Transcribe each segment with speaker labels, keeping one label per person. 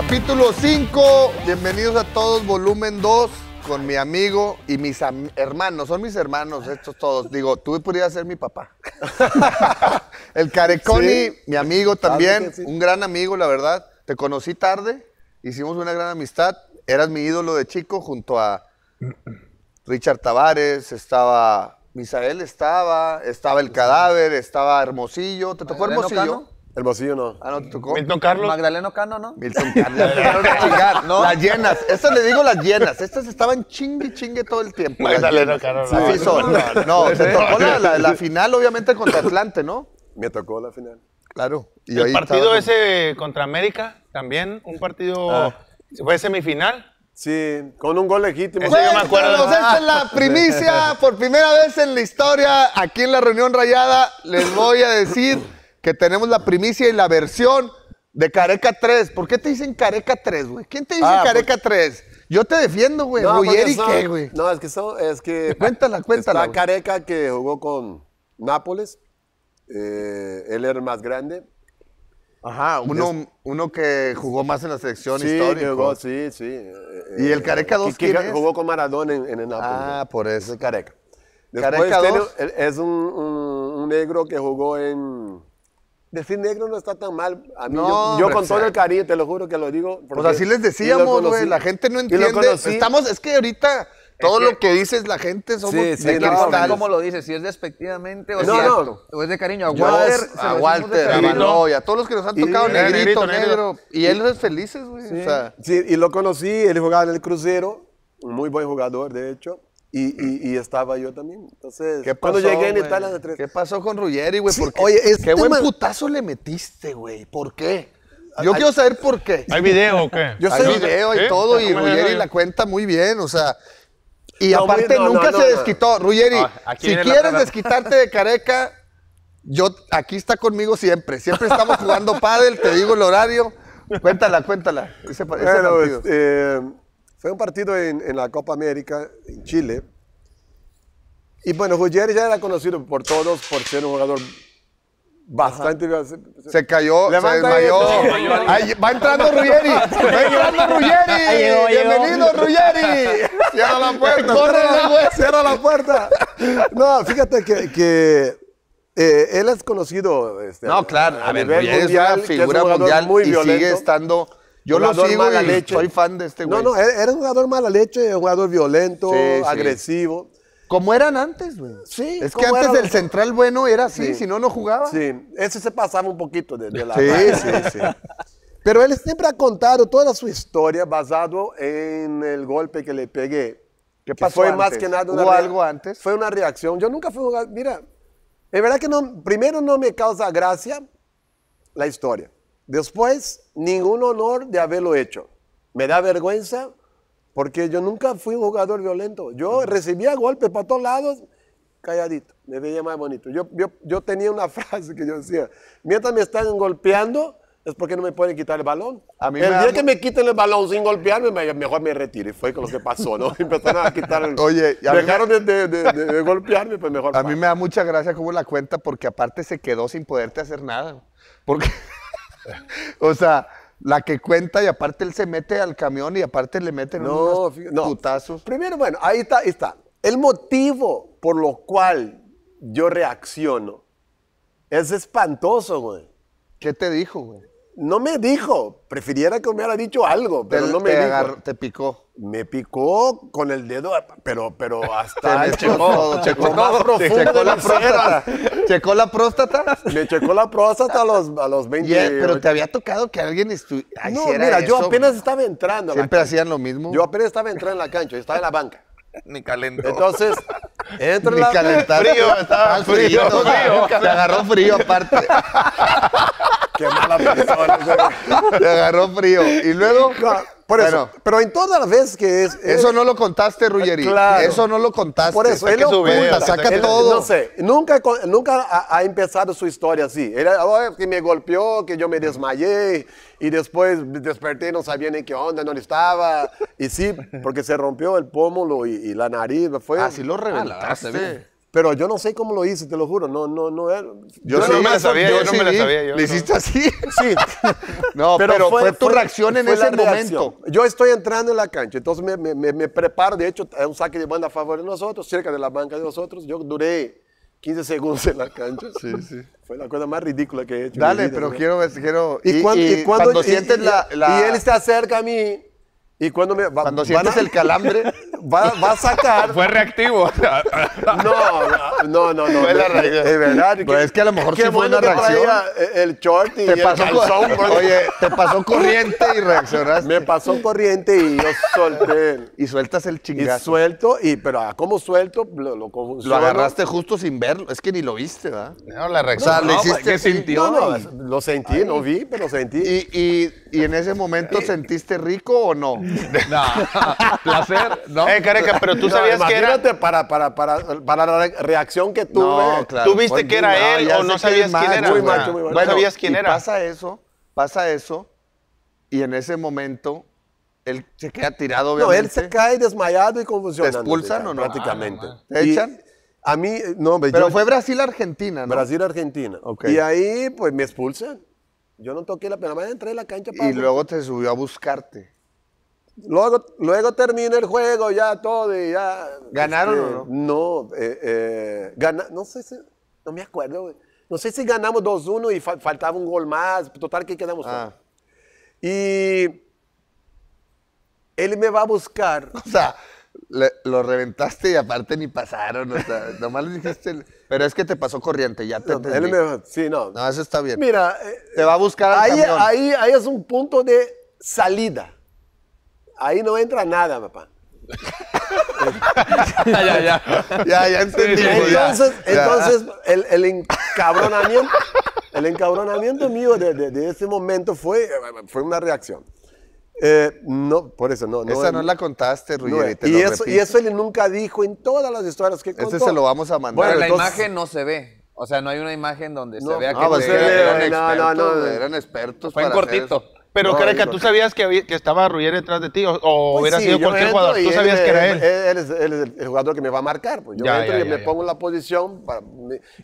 Speaker 1: Capítulo 5, bienvenidos a todos, volumen 2, con mi amigo y mis hermanos, son mis hermanos estos todos. Digo, tú podrías ser mi papá. El Careconi, mi amigo también, un gran amigo, la verdad. Te conocí tarde, hicimos una gran amistad, eras mi ídolo de chico junto a Richard Tavares, estaba Misael estaba, estaba el cadáver, estaba Hermosillo. ¿Te tocó Hermosillo? El vacío no. Ah, no, te tocó. Milton Carlos. Magdaleno Cano, ¿no? Milton Carlos. Las Las llenas. Estas le digo las llenas. Estas estaban chingue, chingue todo el tiempo. Magdaleno Cano. No, son. No, se tocó la, final, obviamente, contra Atlante, ¿no?
Speaker 2: Me tocó la final. Claro. Y el partido
Speaker 3: ese contra América, también un partido, ah. fue semifinal. Sí,
Speaker 2: con un gol legítimo. Eso esta es la ah. primicia,
Speaker 1: por primera vez en la historia, aquí en la reunión rayada, les voy a decir que tenemos la primicia y la versión de Careca 3. ¿Por qué te dicen Careca 3, güey? ¿Quién te dice ah, pues Careca 3? Yo te defiendo, güey. No, pues, ¿qué, güey?
Speaker 2: No, es que eso, es que... Cuéntala, cuéntala. la Careca que jugó con Nápoles. Eh, él era el más grande.
Speaker 1: Ajá, uno, uno que jugó más en
Speaker 2: la selección histórica. sí, sí. Eh, ¿Y el Careca 2 eh, que, jugó con Maradona en, el Nápoles. Ah, por eso. Es Careca. Careca 2. es un negro que jugó en Decir Negro no está tan mal. A mí, yo, con todo el cariño, te lo juro que lo digo. o pues así les decíamos, güey. La gente no entiende.
Speaker 1: Estamos, es que ahorita todo lo que dices la gente somos sí, sí, no, como
Speaker 4: lo dices, si es despectivamente o, no, no.
Speaker 2: o es de cariño a Walter, a, Walter a Y a todos los que nos han tocado y, negrito, negro, y él es feliz, güey. o sea. sí, y lo conocí, él jugaba en el crucero, muy buen jugador, de hecho, y, estaba yo también. Entonces, ¿Qué pasó, llegué
Speaker 1: en ¿Qué pasó con Ruggeri, güey? oye, este qué buen putazo le metiste, güey. ¿Por qué? Yo quiero saber por qué. ¿Hay video o qué? Yo sé video y todo, y Ruggeri la cuenta muy bien, o sea.
Speaker 5: Y aparte nunca se desquitó. Ruggeri, ah, si quieres desquitarte
Speaker 1: de careca, yo aquí está conmigo siempre. Siempre estamos jugando pádel, te digo el horario. Cuéntala, cuéntala. Ese, ese bueno,
Speaker 2: este, fue un partido en, la Copa América, en Chile. Y bueno, Ruggeri ya era conocido por todos por ser un jugador bastante. Se cayó, se desmayó. va entrando Ruggeri. Va entrando Ruggeri. Bienvenido, Ruggeri. Cierra la puerta. Cierra la puerta. No, fíjate que. Eh, él es conocido. Este, no, claro. A, ver, nivel es una figura mundial muy y sigue
Speaker 1: estando yo lo sigo soy fan de este güey. No, no, era
Speaker 2: un jugador mala leche, un jugador violento, agresivo. Como eran antes, güey. Sí. Es que antes del el central bueno era así, si no, no jugaba. Sí, ese se pasaba un poquito de, la... Sí, sí, sí. Pero él siempre ha contado toda su historia basado en el golpe que le pegué. ¿Qué pasó fue más que nada algo antes? Fue una reacción. Yo nunca fui jugador. Mira, es verdad que primero no me causa gracia la historia. Después, ningún honor de haberlo hecho. Me da vergüenza porque yo nunca fui un jugador violento. Yo recibía golpes para todos lados, calladito, me veía más bonito. Yo, yo, yo tenía una frase que yo decía, mientras me están golpeando, es porque no me pueden quitar el balón. A mí el día que me quiten el balón sin golpearme, mejor me retire. Fue con lo que pasó, ¿no? Empezaron a quitar el... Oye, dejaron de, de, golpearme, pues mejor. A mí me
Speaker 1: da mucha gracia como la cuenta, porque aparte se quedó sin poderte hacer nada. Porque... o sea, la que cuenta y aparte él se mete al camión y aparte le meten unos
Speaker 2: putazos. Primero, bueno, ahí está, ahí está. El motivo por lo cual yo reacciono es espantoso, güey. ¿Qué te dijo, güey? No me dijo, prefiriera que me hubiera dicho algo, pero no me te dijo. te picó. Me picó con el dedo, pero, pero
Speaker 5: hasta. Me checó, checó, checó la próstata.
Speaker 2: ¿Checó la próstata? Me checó la próstata a los, a los 20 Pero te
Speaker 1: había tocado que alguien estuviera. Ah, no, mira, yo apenas
Speaker 2: estaba entrando. ¿Siempre
Speaker 1: hacían lo mismo? Yo apenas
Speaker 2: estaba entrando en la cancha, yo estaba en la banca. Ni calentó. Entonces, entro Ni la... Frío, estaba ah, frío, frío, agarró frío aparte. Qué mala persona. Le agarró frío. Y luego. por eso, pero en todas las veces que es, Eso no lo contaste, Ruggeri. Eso no lo contaste. Por eso, él lo cuenta, saca todo. No sé, nunca, nunca ha, empezado su historia así. Era oh, que me golpeó, que yo me desmayé y después desperté, no sabía ni qué onda, no estaba. Y sí, porque se rompió el pómulo y, la nariz. Fue, ah, lo reventaste. Ah, pero yo no sé cómo lo hice, te lo juro. No, no, no Yo, no me la sabía, yo, no me la sabía. Yo ¿Le hiciste así? Sí. no, pero, fue, tu reacción en ese momento. Yo estoy entrando en la cancha, entonces me, me, me, preparo. De hecho, es un saque de banda a favor de nosotros, cerca de la banca de nosotros. Yo duré 15 segundos en la cancha. Sí, sí. Fue la cosa más ridícula que he hecho. Dale, pero quiero, quiero. Y, cuando, sientes la, la, Y él se acerca a mí y cuando me cuando sientes el calambre, va, va, a sacar. Fue reactivo. No, no, no, no. Fue la Es verdad. Que, pues es que a lo mejor sí fue una reacción. El short y te el pasó Oye, te pasó corriente y reaccionaste. Me pasó corriente y yo solté. y sueltas el chingazo. Y suelto, y, pero ah, ¿cómo suelto? Lo, lo, lo, agarraste
Speaker 1: justo sin verlo. Es que ni lo viste, ¿verdad? No, la reacción. le hiciste. ¿Qué sintió? lo sentí, no vi, pero sentí. ¿Y, y, en ese momento eh, sentiste rico o no? No,
Speaker 5: placer, ¿no? Eh, pero tú sabías que era.
Speaker 2: Para, para, para, para la reacción que tuve. que era él o no sabías quién era? no sabías quién era. Pasa
Speaker 1: eso, pasa eso, y en ese momento él se queda tirado, No, él se
Speaker 2: cae desmayado y confusión. ¿Te expulsan o no? Prácticamente. Ah, ¿Te echan? A mí, no. Pero fue Brasil-Argentina, brasil Brasil-Argentina. Okay. Y ahí, pues, me expulsan. Yo no toqué la pena, me entré en la cancha para... Y luego te subió a buscarte. Luego, termina el juego, ya todo y ya. ¿Ganaron este, o no? No, eh, eh, no sé si. No me acuerdo, No sé si ganamos 2-1 y faltaba un gol más. Total, que quedamos. Ah. Y. Él me va a buscar.
Speaker 1: O sea, lo reventaste y aparte ni pasaron. nomás le dijiste. Pero es que te pasó corriente, ya te. él me, sí, no. eso está bien. Mira. Eh, te va a buscar. ahí, ahí,
Speaker 2: ahí es un punto de salida ahí no entra nada, papá. ya, ya, ya. Ya, ya entendí. Entonces, El, el, encabronamiento, el encabronamiento mío de, de, ese momento fue, fue una reacción. Eh, no, por eso no. Esa no la contaste, Ruiz, y, eso, y, eso, él nunca dijo en todas las historias que contó. Ese se lo vamos a mandar. Bueno, la imagen
Speaker 4: no se ve. O sea, no hay una imagen donde se vea que eran,
Speaker 2: expertos,
Speaker 1: eran expertos.
Speaker 4: Fue
Speaker 2: en cortito.
Speaker 3: Pero no, tú sabías que, que estaba Ruyer detrás de ti o, pues hubiera sido cualquier jugador. Tú sabías que era él.
Speaker 2: Él, es, el, jugador que me va a marcar. Pues. Yo entro y me pongo en la posición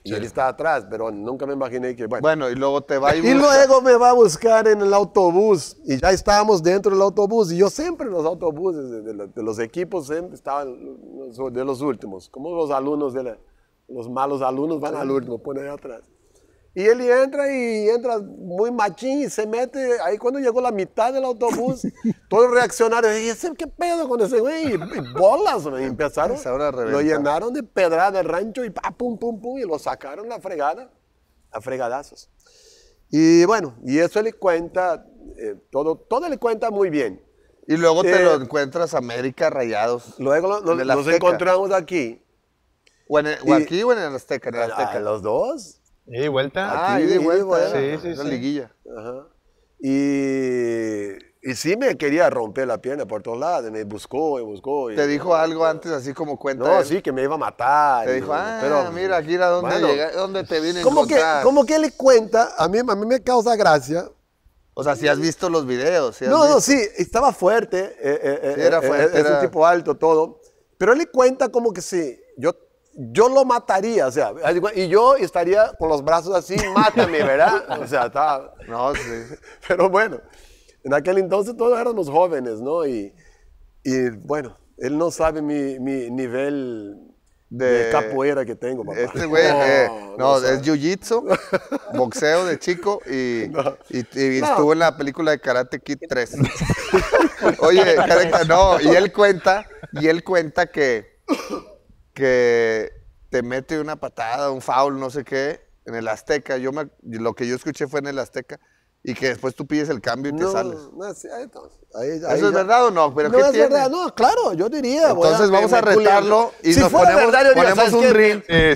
Speaker 2: y él está atrás, pero nunca me imaginé que. Bueno, y luego te va y. Y luego me va a buscar en el autobús. Y ya estábamos dentro del autobús. Y yo siempre en los autobuses de, los equipos em, estaban estaba de los últimos. Como los alumnos de Los malos alumnos van al último, ponen atrás. Y él entra y entra muy machín y se mete. Ahí cuando llegó la mitad del autobús, todos reaccionaron. Y ese, ¿qué pedo con ese güey? Y, bolas, y empezaron. Lo llenaron de pedrada de rancho y pa, ah, pum, pum, pum. Y lo sacaron a fregada, a fregadazos. Y bueno, y eso le cuenta, eh, todo, todo le cuenta muy bien. Y luego te eh, lo encuentras América
Speaker 1: Rayados. Luego lo, nos encontramos aquí. O, aquí o en el Azteca, en
Speaker 2: el Azteca. los dos. Y de vuelta. Ah, y de vuelta. Sí, sí, una liguilla. Ajá. Y, y sí me quería romper la pierna por todos lados. Me buscó y buscó. Y, ¿Te dijo
Speaker 1: algo antes, así como
Speaker 2: cuenta? No, sí, que me iba a matar. Te dijo, ah, pero,
Speaker 1: mira, aquí era donde, te vine como que, como
Speaker 2: que le cuenta, a mí, a mí me causa gracia.
Speaker 1: O sea, si has visto los videos. no, no,
Speaker 2: sí, estaba fuerte. Eh, eh, eh, era fuerte. era... Es un tipo alto, todo. Pero él le cuenta como que sí, yo yo lo mataría, o sea, y yo estaría con los brazos así, mátame, ¿verdad? O sea, estaba, no, sí. pero bueno, en aquel entonces todos éramos jóvenes, ¿no? Y, bueno, él no sabe mi, nivel de, capoeira que tengo, papá. Este güey, no, eh, es jiu-jitsu, boxeo de chico y, estuvo
Speaker 1: en la película de Karate Kid 3. Oye, Karate, no, y él cuenta, y él cuenta que que te mete una patada, un foul, no sé qué, en el Azteca. Yo me, lo que yo escuché fue en el Azteca. Y que después tú pides el cambio y te sales.
Speaker 2: ¿Eso
Speaker 1: es verdad o no? no es verdad,
Speaker 2: no, claro, yo diría. Entonces vamos a retarlo y nos ponemos,
Speaker 1: un ring, que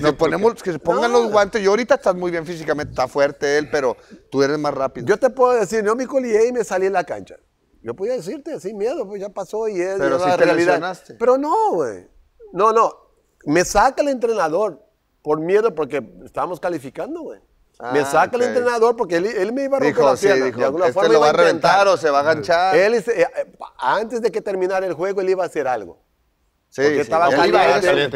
Speaker 1: se pongan los guantes. Yo ahorita estás muy bien físicamente, está fuerte él, pero tú eres más rápido. Yo te puedo decir,
Speaker 2: yo me colié y me salí en la cancha. Yo podía decirte, sin miedo, pues ya pasó y es Pero si te lesionaste. Pero no, güey. No, no, me saca el entrenador por miedo porque estábamos calificando, güey. me ah, saca el entrenador porque él, me iba a romper la de alguna este lo va a reventar o se va a ganchar. Eh, antes de que terminara el juego, él iba a hacer algo.
Speaker 5: Sí,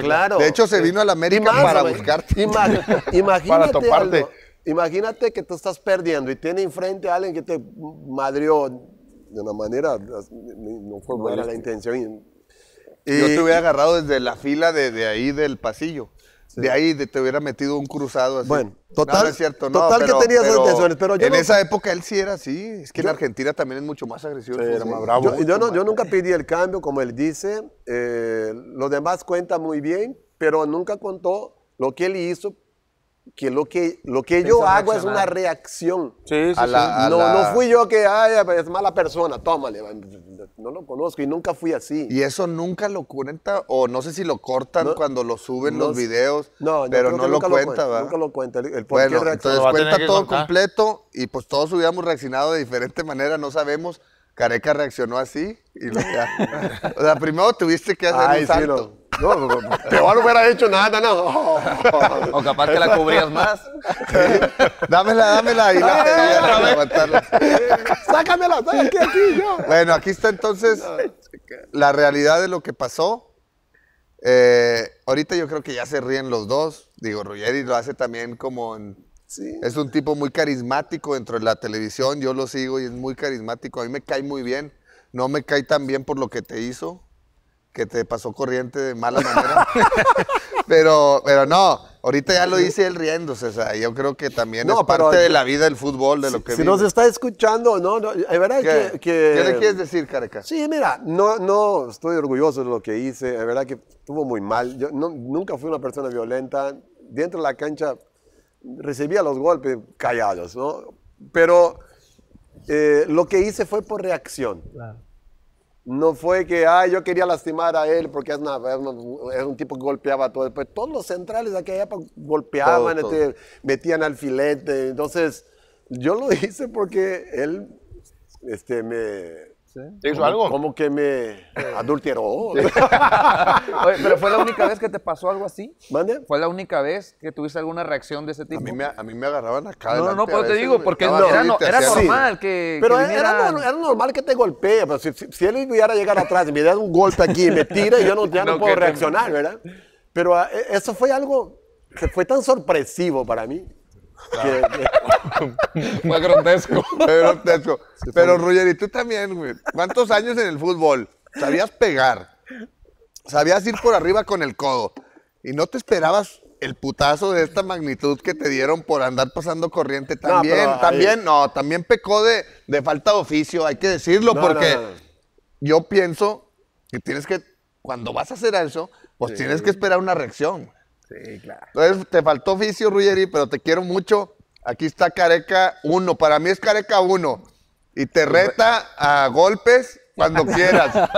Speaker 5: claro. De hecho, se vino a la América para buscarte.
Speaker 2: imagínate imagínate que tú estás perdiendo y tiene enfrente a alguien que te madrió de una manera, no fue buena la intención, yo eh, te hubiera agarrado desde la fila de, ahí del pasillo. De ahí te hubiera metido
Speaker 1: un cruzado así. Bueno, total. es cierto, no, total que tenías intenciones, pero yo En esa época él sí era así. Es que en Argentina también es mucho más agresivo. ¿eh? Yo,
Speaker 2: nunca pedí el cambio, como él dice. Eh, los demás cuenta muy bien, pero nunca contó lo que él hizo que lo que, lo que yo hago es una reacción. Sí, sí, no, no fui yo que, es mala persona, tómale. No lo conozco y nunca fui así. Y eso
Speaker 1: nunca lo cuenta, o no sé si lo cortan cuando lo suben los videos, no, pero no lo cuenta, ¿verdad? Nunca
Speaker 2: lo cuenta. El, podcast reacciona. cuenta todo
Speaker 1: completo y pues todos hubiéramos reaccionado de diferente manera, no sabemos Careca reaccionó así y lo ya. O sea, primero tuviste que hacer Ay, un salto. Sí, no. No, no,
Speaker 2: hubiera hecho nada, no.
Speaker 1: O capaz que la cubrías más.
Speaker 2: Dámela, dámela y
Speaker 5: la,
Speaker 2: Sácamela, aquí, aquí, yo. Bueno,
Speaker 1: aquí está entonces la realidad de lo que pasó. Eh, ahorita yo creo que ya se ríen los dos. Digo, Ruggeri lo hace también como en es un tipo muy carismático dentro de la televisión, yo lo sigo y es muy carismático. A mí me cae muy bien. No me cae tan bien por lo que te hizo, que te pasó corriente de mala manera. pero, pero no, ahorita ya lo
Speaker 2: hice él riéndose. O yo creo que también es parte de la
Speaker 1: vida del fútbol, de si, lo que Si nos está
Speaker 2: escuchando, ¿no? no es verdad Que, ¿Qué le quieres decir, Careca? Sí, mira, no, no estoy orgulloso de lo que hice. Es verdad que estuvo muy mal. Yo nunca fui una persona violenta. Dentro de la cancha recibía los golpes callados, ¿no? Pero eh, lo que hice fue por reacción. No fue que, ah, yo quería lastimar a él porque es, un tipo que golpeaba a todo. Pues, todos los centrales de aquella época golpeaban, Este, metían al filete. Entonces, yo lo hice porque él este, me, ¿Te hizo algo? Como que me adulteró. pero fue la única vez que te pasó algo así. ¿Fue la única vez que tuviste
Speaker 4: alguna reacción de ese tipo? A mí me, a mí me agarraban acá. No, no, pero te digo, porque era, normal que.
Speaker 2: Pero era, normal que te golpee. Pero si, si, si él hubiera llegado atrás y me diera un golpe aquí y me tira, yo no, ya no, puedo reaccionar, ¿verdad? Pero ah, e, eso fue algo que fue tan sorpresivo para mí fue grotesco.
Speaker 1: Pero, Roger, y tú también, ¿Cuántos años en el fútbol? Sabías pegar. Sabías ir por arriba con el codo. Y no te esperabas el putazo de esta magnitud que te dieron por andar pasando corriente también. también, no, también pecó de, falta de oficio, hay que decirlo, porque yo pienso que tienes que, cuando vas a hacer eso, pues tienes que esperar una reacción. Sí, claro. Entonces te faltó oficio, Ruggeri, pero te quiero mucho. Aquí está Careca 1. Para mí es Careca 1. Y te reta a golpes cuando quieras.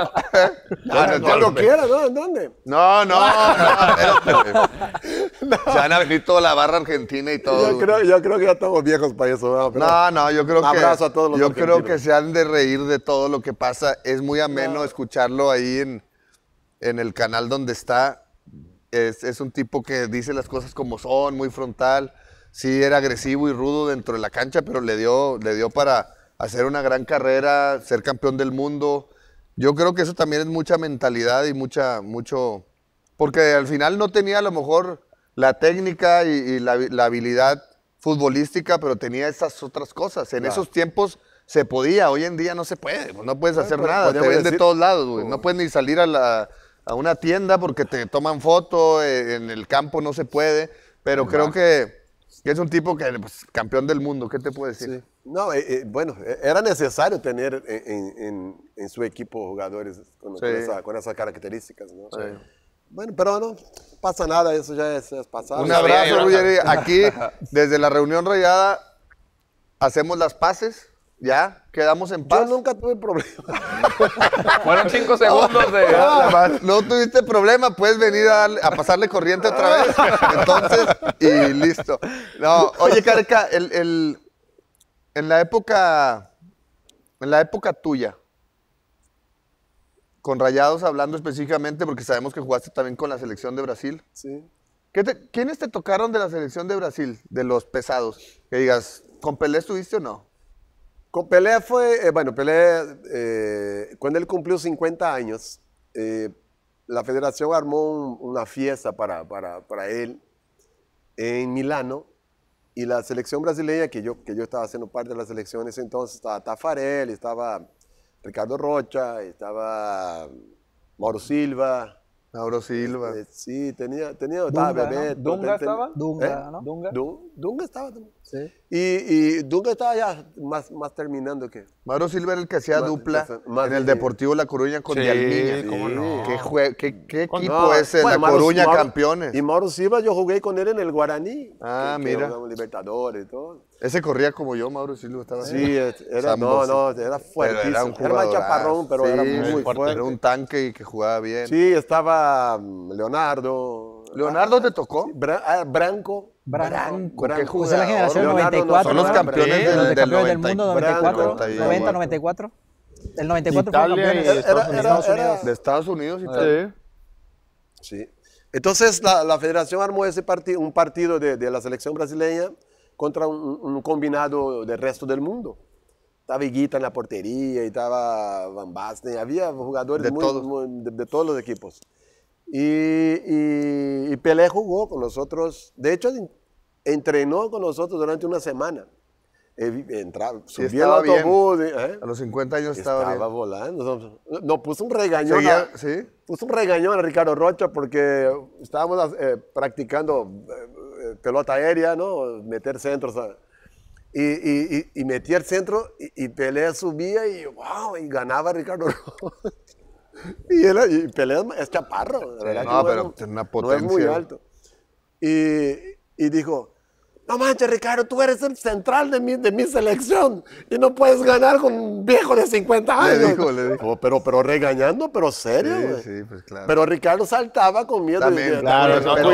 Speaker 1: cuando no, quieras,
Speaker 2: ¿Dónde? No, no, no.
Speaker 1: Se van a toda la barra argentina y todo. Yo creo,
Speaker 2: yo creo que ya estamos viejos para eso. no, no, yo creo que. Abrazo a todos los
Speaker 1: Yo creo que se han de reír de todo lo que pasa. Es muy ameno escucharlo ahí en, en el canal donde está es, un tipo que dice las cosas como son, muy frontal. Sí, era agresivo y rudo dentro de la cancha, pero le dio, le dio para hacer una gran carrera, ser campeón del mundo. Yo creo que eso también es mucha mentalidad y mucha, mucho. Porque al final no tenía a lo mejor la técnica y, la, habilidad futbolística, pero tenía esas otras cosas. En esos tiempos se podía, hoy en día no se puede, no puedes hacer nada, te de todos lados, No puedes ni salir a la, a una tienda porque te toman foto, eh, en el campo no se puede, pero creo que, es un tipo que, pues, campeón del mundo, ¿qué te puedo decir?
Speaker 2: No, eh, eh, bueno, era necesario tener en, su equipo jugadores con, esas características, Bueno, pero no pasa nada, eso ya es, pasado. Un abrazo, Aquí,
Speaker 1: desde la reunión rayada, hacemos las paces ya, quedamos en paz. Yo nunca tuve problema.
Speaker 5: Fueron cinco segundos de. Ah.
Speaker 1: No, tuviste problema, puedes venir a, pasarle corriente otra vez.
Speaker 2: Entonces, y listo.
Speaker 1: No, oye, Carca, el, el, en la época. En la época tuya, con Rayados hablando específicamente, porque sabemos que jugaste también con la selección de Brasil. Sí. te, ¿Quiénes te tocaron de la
Speaker 2: selección de Brasil, de los pesados? Que digas, ¿con Pelé estuviste o no? Con Pelé fue, eh, bueno, Pelé, eh, cuando él cumplió 50 años, eh, la federación armó una fiesta para, para, para, él en Milano y la selección brasileña, que yo, que yo estaba haciendo parte de la selección en ese entonces, estaba Tafarel, estaba Ricardo Rocha, estaba Mauro Silva, Mauro Silva. Este, sí, tenía, tenía Dunga, bebé. ¿Dunga estaba? Dunga, ¿no? Dunga. estaba Sí. Y, y, Dunga estaba ya más, más terminando
Speaker 5: que.
Speaker 1: Mauro Silva era el que hacía dupla en el Deportivo La Coruña con sí, ¿Cómo no? ¿Qué, qué, equipo ese? La Coruña, campeones. Y
Speaker 2: Mauro Silva, yo jugué con él en el Guaraní. Ah, mira. Libertadores y todo.
Speaker 1: Ese corría como yo,
Speaker 2: Mauro Silva estaba Sí, era,
Speaker 1: no, no, era fuertísimo. Era, un más chaparrón, ah, pero era muy, fuerte. Era un tanque y que jugaba bien.
Speaker 2: Sí, estaba mm, Leonardo. ¿Leonardo te tocó? Ah, Branco.
Speaker 1: Branco.
Speaker 2: Branco. ¿Qué la generación Leonardo 94. son los campeones, del, del, mundo, 94, 90,
Speaker 4: 94. El 94 Italia, fue campeón. de
Speaker 2: Estados Unidos. De Estados Sí. Entonces la, la, federación armó ese partido, un partido de, la selección brasileña contra un, combinado del resto del mundo. Estaba Higuita en la portería, y e estaba Van Basten, había jugadores de, todos. los equipos. Y, e, e, Pelé jugó con nosotros, de hecho entrenó con nosotros durante una semana. Entraba, subía autobús. A los 50 años estaba, estaba volando. No, puso un um regañón. Puso un um regañón a Ricardo Rocha porque estábamos eh, practicando eh, pelota aérea, ¿no? Meter centros. Y, y, y, metía el centro y, Pelé subía y wow, y ganaba Ricardo y, él, y Pelé es chaparro, verdad. No, pero tiene una potencia. es muy alto. Y, y dijo, no manches, Ricardo, tú eres el central de mi, de mi selección y no puedes ganar con un viejo de 50 años. Le dijo, le dijo. Oh, pero, pero regañando, pero serio, güey. Sí, sí, pues claro. Pero Ricardo saltaba con miedo. También, claro, pero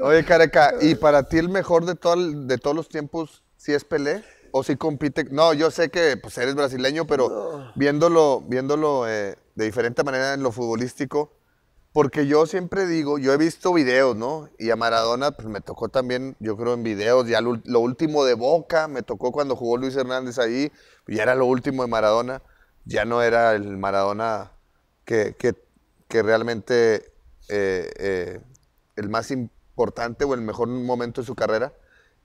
Speaker 1: Oye, Careca, ¿y para ti el mejor de, todo, de todos los tiempos si ¿sí es Pelé? ¿O si compite? No, yo sé que pues, eres brasileño, pero viéndolo, viéndolo eh, de diferente manera en lo futbolístico, porque yo siempre digo, yo he visto videos, ¿no? Y a Maradona, pues me tocó también, yo creo, en videos. Ya lo, último de Boca, me tocó cuando jugó Luis Hernández ahí, pues, ya era lo último de Maradona. Ya no era el Maradona que, que, realmente eh, eh, el más importante o el mejor momento de su carrera.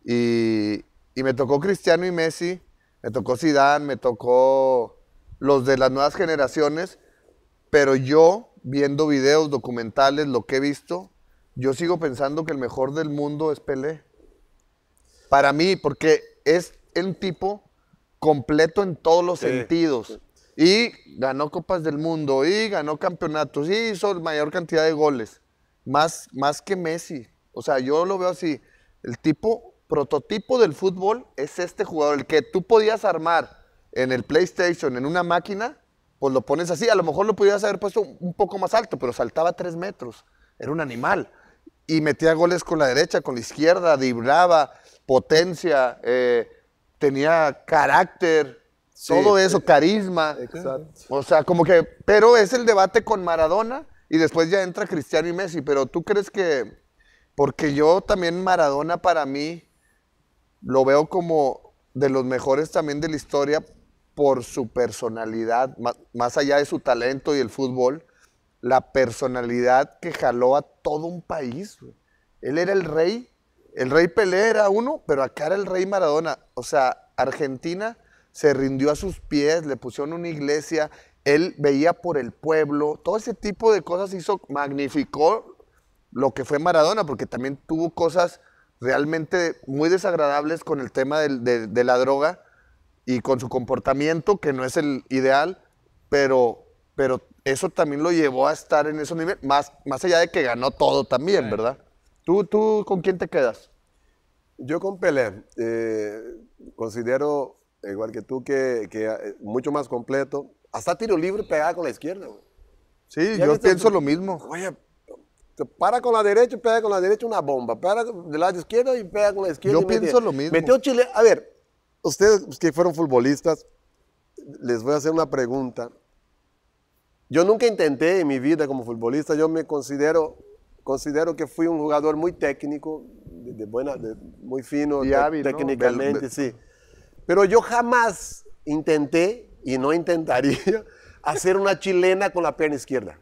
Speaker 1: Y, y me tocó Cristiano y Messi, me tocó Zidane, me tocó los de las nuevas generaciones, pero yo viendo videos, documentales, lo que he visto, yo sigo pensando que el mejor del mundo es Pelé. Para mí, porque es el tipo completo en todos los sentidos. Y ganó Copas del Mundo, y ganó campeonatos, y hizo mayor cantidad de goles. Más, más que Messi. O sea, yo lo veo así. El tipo, prototipo del fútbol es este jugador, el que tú podías armar en el PlayStation, en una máquina, pues lo pones así. A lo mejor lo pudieras haber puesto un poco más alto, pero saltaba tres metros. Era un animal. Y metía goles con la derecha, con la izquierda, driblaba, potencia, eh, tenía carácter, todo eso, carisma. Exacto. O sea, como que. Pero es el debate con Maradona y después ya entra Cristiano y Messi. Pero tú crees que. Porque yo también Maradona para mí lo veo como de los mejores también de la historia por su personalidad, más, allá de su talento y el fútbol, la personalidad que jaló a todo un país. Él era el rey, el rey Pelé era uno, pero acá era el rey Maradona. O sea, Argentina se rindió a sus pies, le pusieron una iglesia, él veía por el pueblo, todo ese tipo de cosas hizo, magnificó lo que fue Maradona, porque también tuvo cosas realmente muy desagradables con el tema de la droga, y con su comportamiento, que no es el ideal, pero, pero eso también lo llevó a estar en esos niveles, más, más allá de que ganó todo también, ¿verdad?
Speaker 2: ¿Tú, tú con quién te quedas? Yo con Pelé. Eh, considero, igual que tú, que, que, eh, mucho más completo. Hasta tiro libre pegada con la izquierda.
Speaker 5: Sí, yo pienso lo mismo.
Speaker 2: Oye, para con la derecha, y pega con la derecha una bomba. Para de lado izquierda y pega con la izquierda. Yo pienso lo mismo. Metió Chile. A ver, ustedes que fueron futbolistas, les voy a hacer una pregunta. Yo nunca intenté en mi vida como futbolista, yo me considero, considero que fui un jugador muy técnico, de, buena, muy fino técnicamente, sí. Pero yo jamás intenté, y no intentaría, hacer una chilena con la pierna izquierda.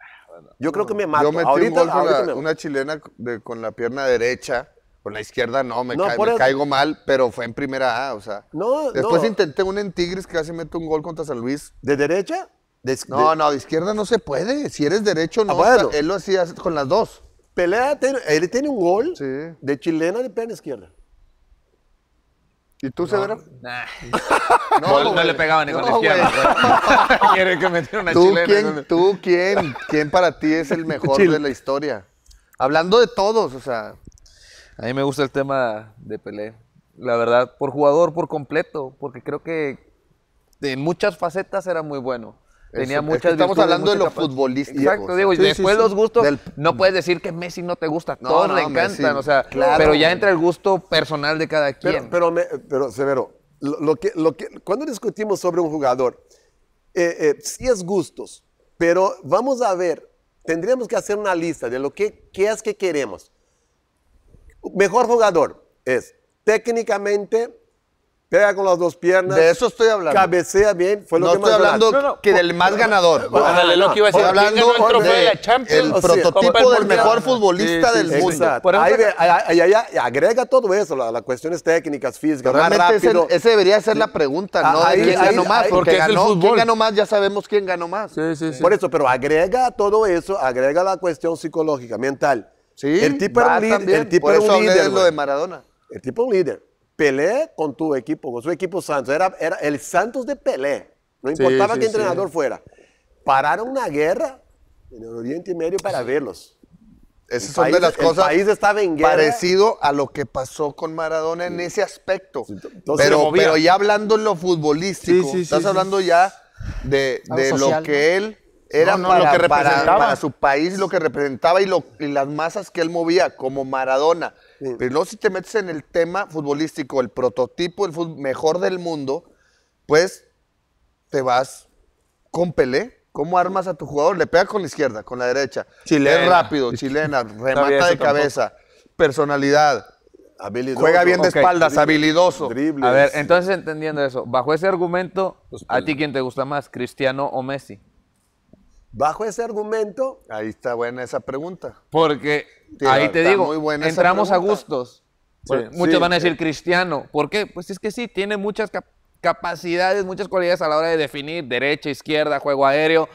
Speaker 2: Ah, yo creo que me mato. Yo metí ahorita,
Speaker 1: una, chilena con la pierna derecha con la izquierda no, me, caigo mal, pero fue en primera A, o sea. No, Después intenté un en Tigres que casi meto un gol contra San Luis. ¿De derecha? no, no, de izquierda no se puede. Si eres derecho, no. Él lo hacía con las dos. Pelea, él tiene
Speaker 2: un gol sí. de chilena de pena izquierda. ¿Y tú, se No,
Speaker 4: no, le pegaba ni con la izquierda. Quiere que metiera una ¿Tú
Speaker 1: Quién, ¿Tú quién? para ti es el mejor de la historia? Hablando de todos, o
Speaker 4: sea. A mí me gusta el tema de Pelé. La verdad, por jugador, por completo, porque creo que en muchas facetas era muy bueno. Tenía muchas estamos hablando de lo futbolístico. Exacto, digo, después los gustos, no puedes decir que Messi no te gusta, todos le encantan, o sea, pero ya entra el gusto personal de cada quien.
Speaker 2: Pero, pero, Severo, lo, que, lo que, cuando discutimos sobre un jugador, eh, eh, sí es gustos, pero vamos a ver, tendríamos que hacer una lista de lo que, qué es que queremos mejor jugador es técnicamente, pega con las dos piernas. De eso estoy hablando. Cabecea bien. no que estoy hablando que del más ganador. iba a decir. hablando el El prototipo del mejor futbolista del mundo. Ahí, agrega todo eso, las cuestiones técnicas, físicas, más rápido. Ese,
Speaker 1: debería ser la pregunta, ah, ¿no? ¿Quién ganó más? Porque ¿quién ganó
Speaker 2: más? Ya sabemos quién ganó más. Sí, Por eso, pero agrega todo eso, agrega la cuestión psicológica, mental el tipo era un líder. El tipo era eso un líder. De lo de Maradona. El tipo un líder. Pelé con tu equipo, con su equipo Santos. Era, el Santos de Pelé. No importaba qué entrenador fuera. Pararon una guerra en el Oriente Medio para verlos. Esas son de las cosas. El país
Speaker 1: estaba en Parecido a lo que pasó con Maradona en ese aspecto. pero, pero, ya hablando en lo futbolístico, estás hablando ya de, de lo que él era lo que representaba. a su país, lo que representaba y, las masas que él movía, como Maradona. Pero no si te metes en el tema futbolístico, el prototipo, el mejor del mundo, pues te vas con Pelé. ¿Cómo armas a tu jugador? Le pega con la izquierda, con la derecha. Chilena. Es rápido, chilena, remata de cabeza, personalidad. Juega bien de espaldas, habilidoso. A ver, entonces
Speaker 4: entendiendo eso, bajo ese argumento, ¿a ti quién te gusta más, Cristiano o Messi?
Speaker 1: Bajo ese argumento, ahí está buena esa pregunta.
Speaker 4: Porque ahí te digo, entramos a
Speaker 1: gustos. muchos van a decir
Speaker 4: cristiano. ¿Por qué? Pues es que sí, tiene muchas capacidades, muchas cualidades a la hora de definir derecha, izquierda, juego aéreo,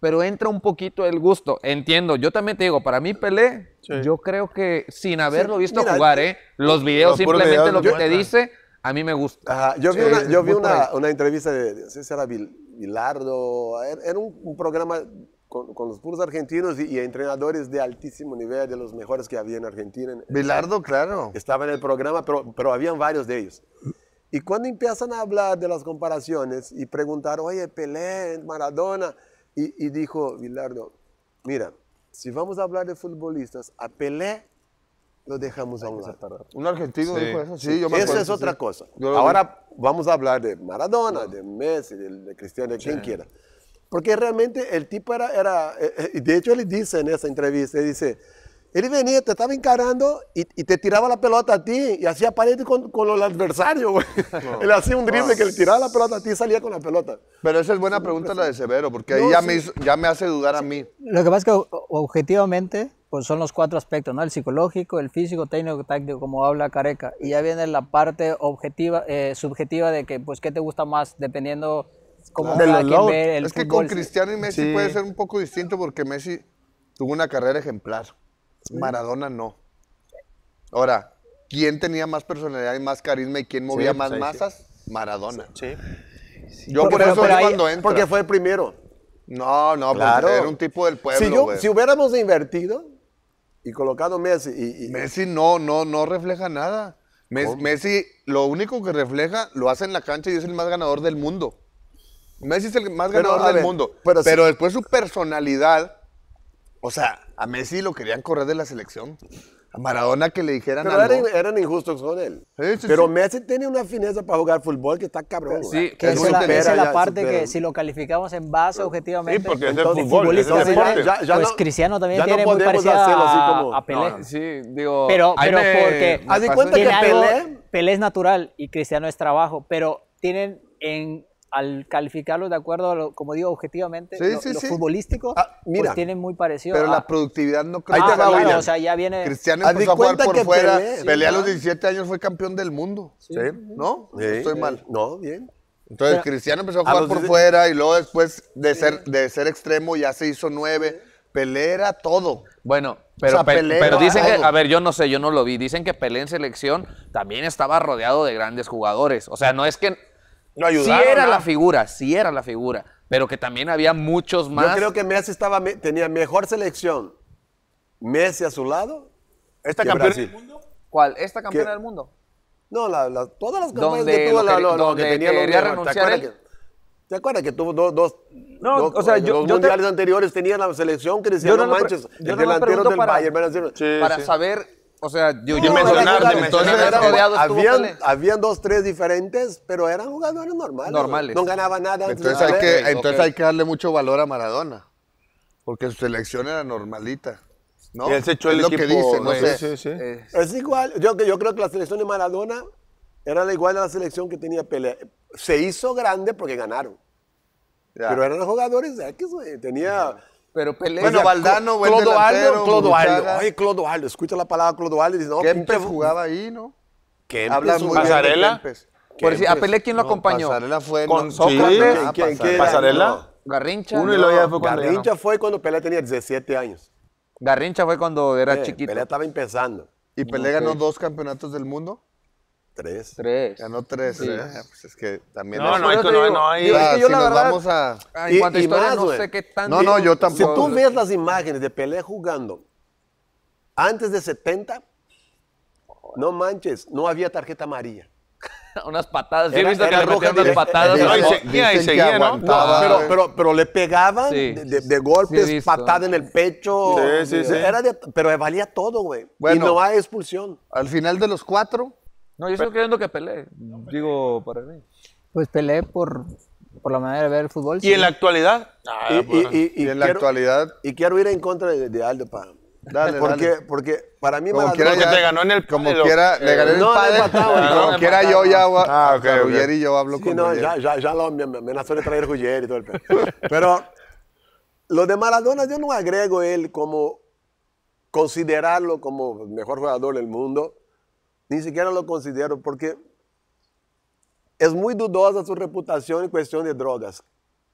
Speaker 4: pero entra un poquito el gusto. Entiendo, yo también te digo, para mí Pelé, yo creo que sin haberlo visto jugar, ¿eh? los videos simplemente lo que te dice, a mí me gusta. yo vi, una,
Speaker 2: entrevista de, César Bilardo, er, era un, programa con, los puros argentinos y, entrenadores de altísimo nivel, de los mejores que había en Argentina. Bilardo, claro. Estaba en el programa, pero, pero habían varios de ellos. Y cuando empiezan a hablar de las comparaciones y preguntar, oye, Pelé, Maradona, y, y dijo Bilardo, mira, si vamos a hablar de futbolistas, a Pelé lo dejamos a un lado. Un argentino dijo eso. Sí, yo me Eso es otra cosa. Ahora vamos a hablar de Maradona, de Messi, de, Cristiano, de quien quiera. Porque realmente el tipo era, era, eh, eh, de hecho él dice en esa entrevista, él dice, él venía, te estaba encarando y, te tiraba la pelota a ti y hacía pared con, con el adversario, él hacía un drible que le tiraba la pelota a ti y salía con la pelota.
Speaker 1: Pero esa es buena pregunta pues la de Severo, porque ahí ya, me ya me hace dudar a mí.
Speaker 4: Lo que pasa es que objetivamente pues son los cuatro aspectos, ¿no? El psicológico, el físico, técnico, táctico, como habla Careca. Y ya viene la parte objetiva, eh, subjetiva de que, pues, ¿qué te gusta más? Dependiendo de ve el Es que con Cristiano y Messi puede ser
Speaker 1: un poco distinto porque Messi tuvo una carrera ejemplar. Maradona no. Ahora, ¿quién tenía más personalidad y más carisma y quién movía pues, más masas?
Speaker 3: Maradona. Sí.
Speaker 1: Yo por eso cuando Porque fue
Speaker 2: el primero.
Speaker 3: No, no,
Speaker 1: pues,
Speaker 2: claro. era un tipo del pueblo. Si, si hubiéramos invertido, y colocando Messi.
Speaker 1: Messi no, no, no refleja nada. Messi, lo único que refleja lo hace en la cancha y es el más ganador del mundo. Messi es el más ganador del mundo. Pero, después su personalidad, o sea, a Messi lo querían correr de la selección. Maradona
Speaker 2: que le dijeran nada. algo. Eran, injustos con él. pero Messi tiene una fineza para jugar fútbol que está cabrón. Sí, que es esa es la parte que
Speaker 4: si lo calificamos en base objetivamente. Sí, porque es fútbol, deporte. pues Cristiano también tiene muy parecido a Pelé. sí, digo... Pero, porque... Haz de cuenta que Pelé... Pelé es natural y Cristiano es trabajo, pero tienen en al calificarlos de acuerdo como digo, objetivamente, lo, los futbolísticos
Speaker 2: ah, pues tienen muy parecido. Pero la
Speaker 1: productividad no creo. Ahí te va, o sea, ya viene. Cristiano empezó a jugar por fuera, pelea a los 17 años, fue campeón del mundo. ¿No? Estoy mal. No, bien. Entonces Cristiano empezó a jugar por fuera y luego después de ser, de ser extremo ya se hizo nueve. Pelé era todo. Bueno, pero, pero dicen que, a
Speaker 4: ver, yo no sé, yo no lo vi. Dicen que Pelé en selección también estaba rodeado de grandes jugadores. O sea, no es que si Sí era la figura, sí era la figura, pero que también había muchos más. Yo creo que
Speaker 2: Messi estaba, tenía mejor selección. Messi a su lado. ¿Esta campeona del mundo?
Speaker 4: ¿Cuál? ¿Esta campeona del mundo?
Speaker 2: No, todas las campeonas que tuvo, la, que tenía renunciar ¿Te, acuerdas que tuvo dos, no, dos mundiales anteriores tenía la selección Cristiano no Manches, el delantero del Bayern. Para, saber o sea, yo, yo Habían, dos, tres diferentes, pero eran jugadores normales. Normales. No ganaba nada. Entonces, hay que, entonces hay
Speaker 1: que darle mucho valor a Maradona, porque su selección
Speaker 2: era normalita. Y es lo que dice, eh, Es igual, yo, creo que la selección de Maradona era la igual a la selección que tenía pelea. Se hizo grande porque ganaron. Pero eran los jugadores X, güey. Tenía... Pero Pelé. Bueno, Valdano, bueno Clodoaldo, Clodoaldo. Oye, Clodoaldo, escucha la palabra Clodoaldo y dice, no, Kempes jugaba ahí, ¿no?
Speaker 5: ¿Qué Habla muy Pasarela. Por ¿a Pelé quién lo acompañó? Pasarela fue. ¿Con Sócrates? Ah, quién, pasarela
Speaker 2: Garrincha. Uno y lo ya fue cuando Garrincha fue cuando Pelé tenía 17 años. Garrincha fue cuando era eh, chiquito. Pelé estaba empezando. ¿Y Pelé ganó
Speaker 1: dos campeonatos del mundo?
Speaker 2: Tres. Tres. Ganó tres. ¿eh? Pues es
Speaker 1: que también. No, no hay, no hay, no yo si la nos vamos a. Ah, en y, más, no sé qué tan. No, no, yo tampoco. Si tú
Speaker 2: ves las imágenes de Pelé jugando antes de 70, no manches, no había tarjeta amarilla.
Speaker 4: unas patadas. sí, he que le
Speaker 2: metían unas patadas. No, y seguía, y ¿no? pero, pero, pero, le pegaban de, golpes, patada en el pecho. Sí, sí, sí. Era pero valía todo, güey. y no hay
Speaker 1: expulsión. Al final de los cuatro,
Speaker 4: no, yo estoy queriendo que peleé, digo, para mí. Pues peleé por, por la manera de ver el fútbol. ¿Y en la
Speaker 2: actualidad? Ah, y, en quiero, la actualidad. Y quiero ir en contra de, Aldo Pam. Dale, porque, dale. porque para mí como quiera ya, ganó en el como quiera le gané el no, padre, empatado, como quiera yo ya ah, okay, Ruggeri okay. yo hablo con no, ya, ya, lo, amenazó de traer Ruggeri y todo el pero lo de Maradona yo no agrego él como considerarlo como mejor jugador del mundo ni siquiera lo considero porque es muy dudosa su reputación en cuestión de drogas.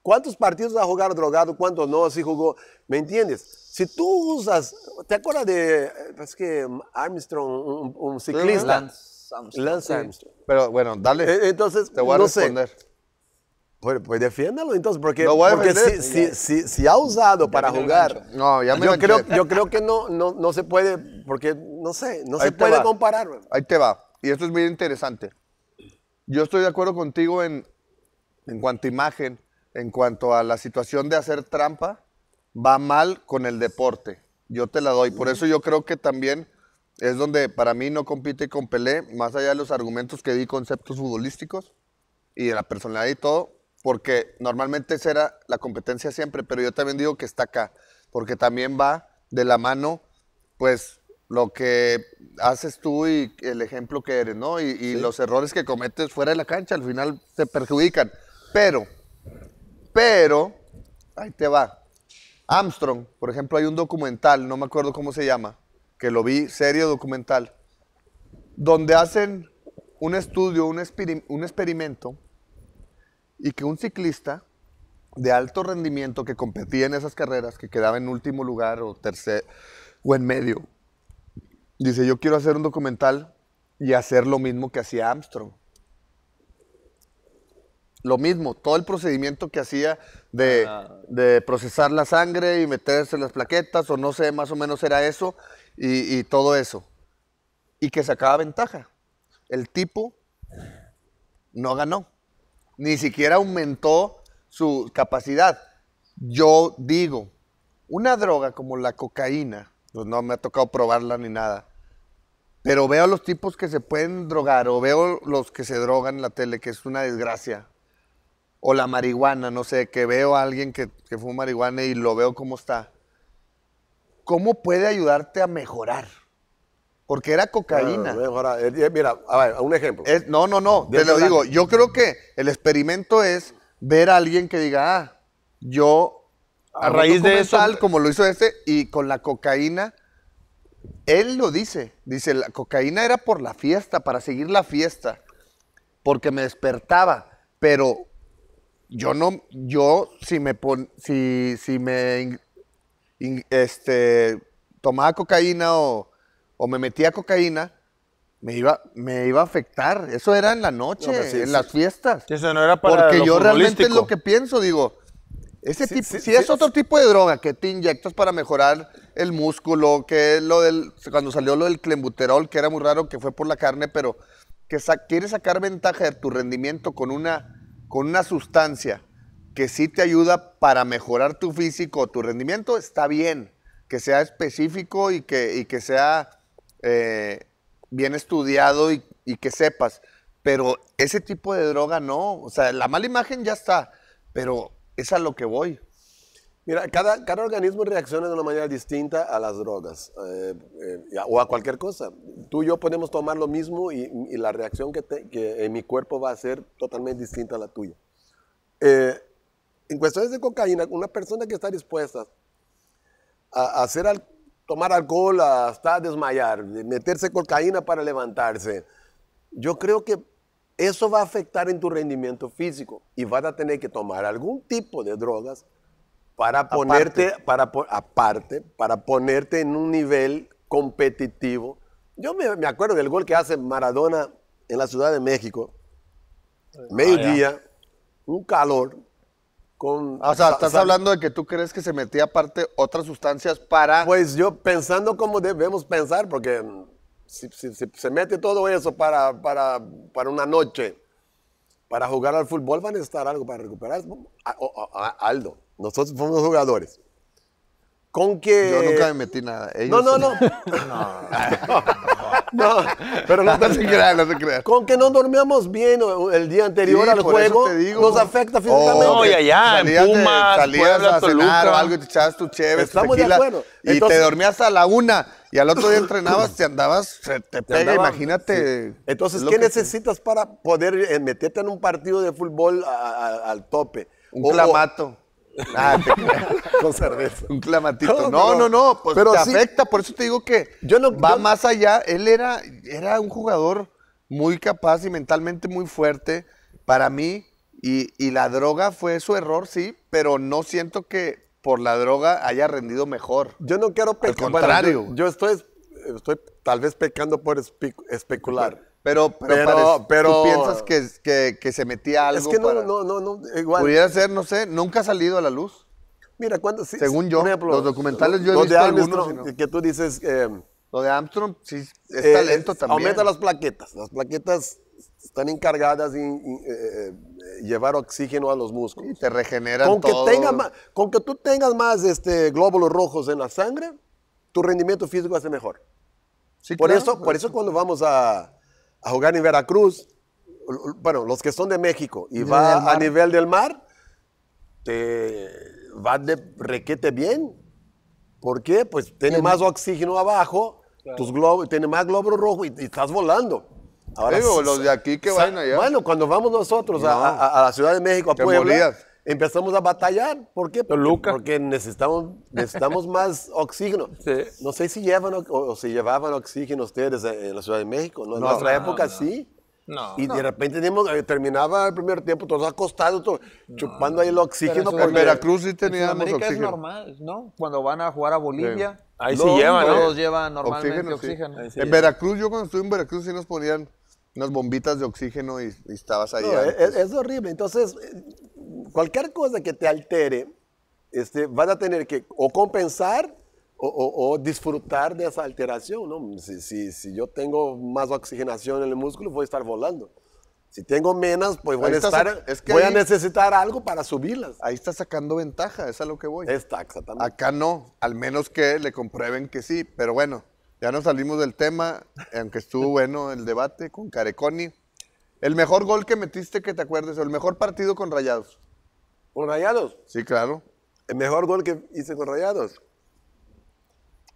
Speaker 2: ¿Cuántos partidos ha jugado drogado? ¿Cuántos no? Si jugó, ¿me entiendes? Si tú usas, ¿te acuerdas de, es que Armstrong, un, ciclista? Lance Armstrong. Lance Armstrong. Pero bueno, dale. E, entonces, te voy a no responder. Pues, pues, entonces, porque, porque si, si, si, ha usado para jugar, no, ya me yo, creo, yo creo que no, no, no se puede, porque no sé,
Speaker 1: no se puede comparar. Ahí te va. Y esto es muy interesante. Yo estoy de acuerdo contigo en, en cuanto a imagen, en cuanto a la situación de hacer trampa, va mal con el deporte. Yo te la doy. Por mm. eso yo creo que también es donde para mí no compite con Pelé, más allá de los argumentos que di, conceptos futbolísticos y de la personalidad y todo, porque normalmente será la competencia siempre, pero yo también digo que está acá, porque también va de la mano, pues, lo que haces tú y el ejemplo que eres, ¿no? Y, los errores que cometes fuera de la cancha al final te perjudican. Pero, pero, ahí te va. Armstrong, por ejemplo, hay un documental, no me acuerdo cómo se llama, que lo vi, serio documental, donde hacen un estudio, un, un experimento, y que un ciclista de alto rendimiento que competía en esas carreras, que quedaba en último lugar o tercer o en medio, Dice, yo quiero hacer un documental y hacer lo mismo que hacía Armstrong. Lo mismo, todo el procedimiento que hacía de, ah. procesar la sangre y meterse las plaquetas, o no sé, más o menos era eso, y todo eso. Y que sacaba ventaja. El tipo no ganó, ni siquiera aumentó su capacidad. Yo digo, una droga como la cocaína, pues no me ha tocado probarla ni nada. Pero veo a los tipos que se pueden drogar o veo los que se drogan en la tele, que es una desgracia. O la marihuana, no sé, que veo a alguien que, que fuma marihuana y lo veo cómo está. ¿Cómo puede ayudarte a mejorar? Porque era cocaína.
Speaker 2: Eh, eh, mira, a ver, un ejemplo. no, no, no, te lo digo. Yo creo que
Speaker 1: el experimento es ver a alguien que diga, ah, yo a raíz de eso. Pues, como lo hizo este, y con la cocaína, él lo dice. Dice, la cocaína era por la fiesta, para seguir la fiesta, porque me despertaba, pero yo no, yo si me si, si me, este, tomaba cocaína o, o me metía cocaína, me iba, me iba a afectar. Eso era en la noche, pues en las fiestas.
Speaker 3: Eso no era para Porque yo realmente es lo
Speaker 1: que pienso, digo, si es otro tipo de droga que te inyectas para mejorar el músculo, que es lo del, cuando salió lo del clembuterol, que era muy raro, que fue por la carne, pero que quiere quieres sacar ventaja de tu rendimiento con una, con una sustancia que sí te ayuda para mejorar tu físico, tu rendimiento, está bien, que sea específico y que, que sea eh, bien estudiado y, y que sepas, pero ese tipo de droga no,
Speaker 2: o sea, la mala imagen ya está, pero es a lo que voy. Mira, cada, organismo reacciona de una manera distinta a las drogas eh, eh, o a cualquier cosa. Tú y yo podemos tomar lo mismo y, la reacción que, en mi cuerpo va a ser totalmente distinta a la tuya. Eh, en cuestiones de cocaína, una persona que está dispuesta a, hacer al, tomar alcohol hasta desmayar, meterse cocaína para levantarse, yo creo que eso va a afectar en tu rendimiento físico y vas a tener que tomar algún tipo de drogas para ponerte, para, aparte, para ponerte en un nivel competitivo. Yo me, acuerdo del gol que hace Maradona en la Ciudad de México, mediodía, un calor, con, ah, o sea, estás hablando de que tú crees que se metía aparte otras sustancias para. Pues yo pensando como debemos pensar, porque si, se mete todo eso para, para, para, una noche, para jugar al fútbol, van a necesitar algo para recuperar. Aldo, nosotros somos jugadores. Con que... Yo nunca me metí nada. no, no, no. no. no. pero no, no se no Con que no dormíamos bien el día anterior al juego, nos afecta físicamente. no, ya, Pumas, salías a cenar o algo y te echabas tu chévere, Estamos de y te dormías a la una y al otro día entrenabas, te andabas,
Speaker 5: te, pega, imagínate. Entonces, ¿qué
Speaker 2: necesitas para poder eh, meterte en un partido de fútbol al tope? Un clamato. Ah, con cerveza. Un clamatito. No, no, no, pues pero te afecta,
Speaker 1: por eso te digo que va más allá. Él era, era un jugador muy capaz y mentalmente muy fuerte para mí. y, la droga fue su error, sí, pero no siento que por la droga haya rendido mejor.
Speaker 2: Yo no quiero pecar. Al contrario. yo, estoy, estoy tal vez pecando por especular. Pero, pero, pero, ¿tú piensas que, que, que, se metía algo? Es que no, no, no, no, igual. Pudiera ser,
Speaker 1: no sé, nunca ha salido a la luz. Mira, cuando sí, Según yo, los documentales yo he visto de Armstrong,
Speaker 2: Que tú dices. Eh, lo de Armstrong, sí, Está eh, lento también. Aumenta las plaquetas. Las plaquetas están encargadas de eh, eh, eh, llevar oxígeno a los músculos. Y te regeneran con Que tenga, con que tú tengas más este, glóbulos rojos en la sangre, tu rendimiento físico hace mejor. por, eso, por eso cuando vamos a, jugar en Veracruz, bueno, los que son de México y va a nivel del mar, te va de requete bien. ¿Por qué? Pues tiene más oxígeno abajo, tus tiene más glóbulos rojos y estás volando. Ahora, los de aquí que van allá. Bueno, cuando vamos nosotros a, la Ciudad de México, a Puebla, empezamos a batallar. ¿Por qué? Porque, necesitamos, necesitamos más oxígeno. No sé si llevan o, si llevaban oxígeno ustedes en la Ciudad de México. En nuestra época sí. y de repente teníamos, eh, terminaba el primer tiempo, todos acostados, chupando ahí el oxígeno. en Veracruz sí teníamos en oxígeno. es
Speaker 4: normal, ¿no?
Speaker 2: Cuando van a jugar a Bolivia, ahí sí llevan, Todos llevan normalmente oxígeno. En Veracruz,
Speaker 1: yo cuando estuve en Veracruz sí nos ponían unas bombitas de oxígeno y, estabas ahí. E, e, es, horrible.
Speaker 2: Entonces, eh, cualquier cosa que te altere, este, vas a tener que o compensar o, disfrutar de esa alteración. ¿no? Si, si, yo tengo más oxigenación en el músculo, voy a estar volando. Si tengo menos, pues voy, a, a
Speaker 1: necesitar algo para subirlas. Ahí está sacando ventaja, es a lo que voy.
Speaker 2: Está, exactamente.
Speaker 1: Acá no, al menos que le comprueben que sí, pero bueno. Ya nos salimos del tema, aunque estuvo bueno el debate con Careconi. ¿El mejor gol que metiste que te acuerdes o el mejor partido con Rayados? ¿Con Rayados? Sí, claro. ¿El mejor gol que hice con Rayados?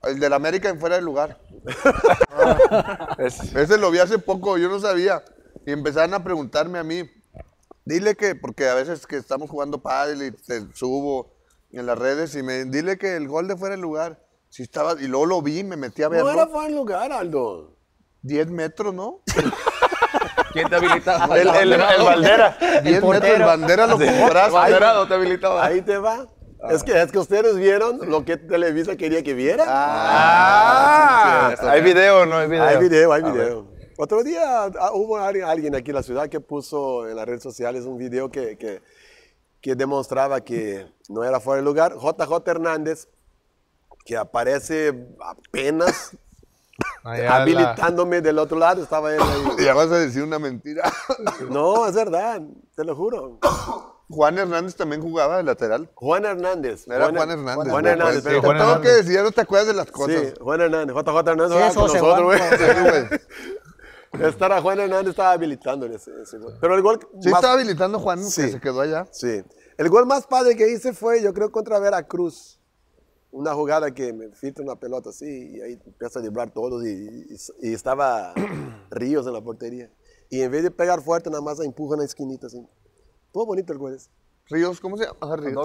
Speaker 1: El del América en fuera de lugar. ese lo vi hace poco, yo no sabía. Y empezaron a preguntarme a mí, dile que, porque a veces que estamos jugando pádel y te subo en las redes y me dile que el gol de fuera de lugar. Si estaba, y luego lo vi, me metí a verlo. No era fuera de lugar, Aldo. Diez metros, ¿no? ¿Quién te habilitaba? El, el, bandera. 10 metros, el bandera lo compraste. Bandera te habilitaba. Ahí
Speaker 2: te va. Ah. Es, que, es que ustedes vieron lo que Televisa quería que viera. Ah, ah hay video, ¿no? Hay video. Hay video, hay video. Otro día ah, hubo alguien aquí en la ciudad que puso en las redes sociales un video que, que, que demostraba que no era fuera de lugar. JJ Hernández que aparece apenas
Speaker 5: habilitándome
Speaker 2: del otro lado, estaba él ahí. Ya vas a decir una mentira. no, es verdad, te lo juro. Juan Hernández también jugaba de lateral. Juan Hernández. Era Juan, Hernández. Juan Hernández. Pero Juan tengo que
Speaker 1: decir, no te acuerdas de las cosas. Sí,
Speaker 2: Juan Hernández. JJ Hernández. Sí, eso nosotros, güey. Estar Juan Hernández estaba habilitando ese, gol. Pero el gol. Sí, estaba habilitando Juan, sí. que se quedó allá. Sí. El gol más padre que hice fue, yo creo, contra Veracruz una jugada que me filtra una pelota así y ahí empieza a librar todos y, estaba Ríos en la portería. Y en vez de pegar fuerte, nada más empuja en la esquinita así. Todo bonito el jueves. Ríos, ¿cómo se llama?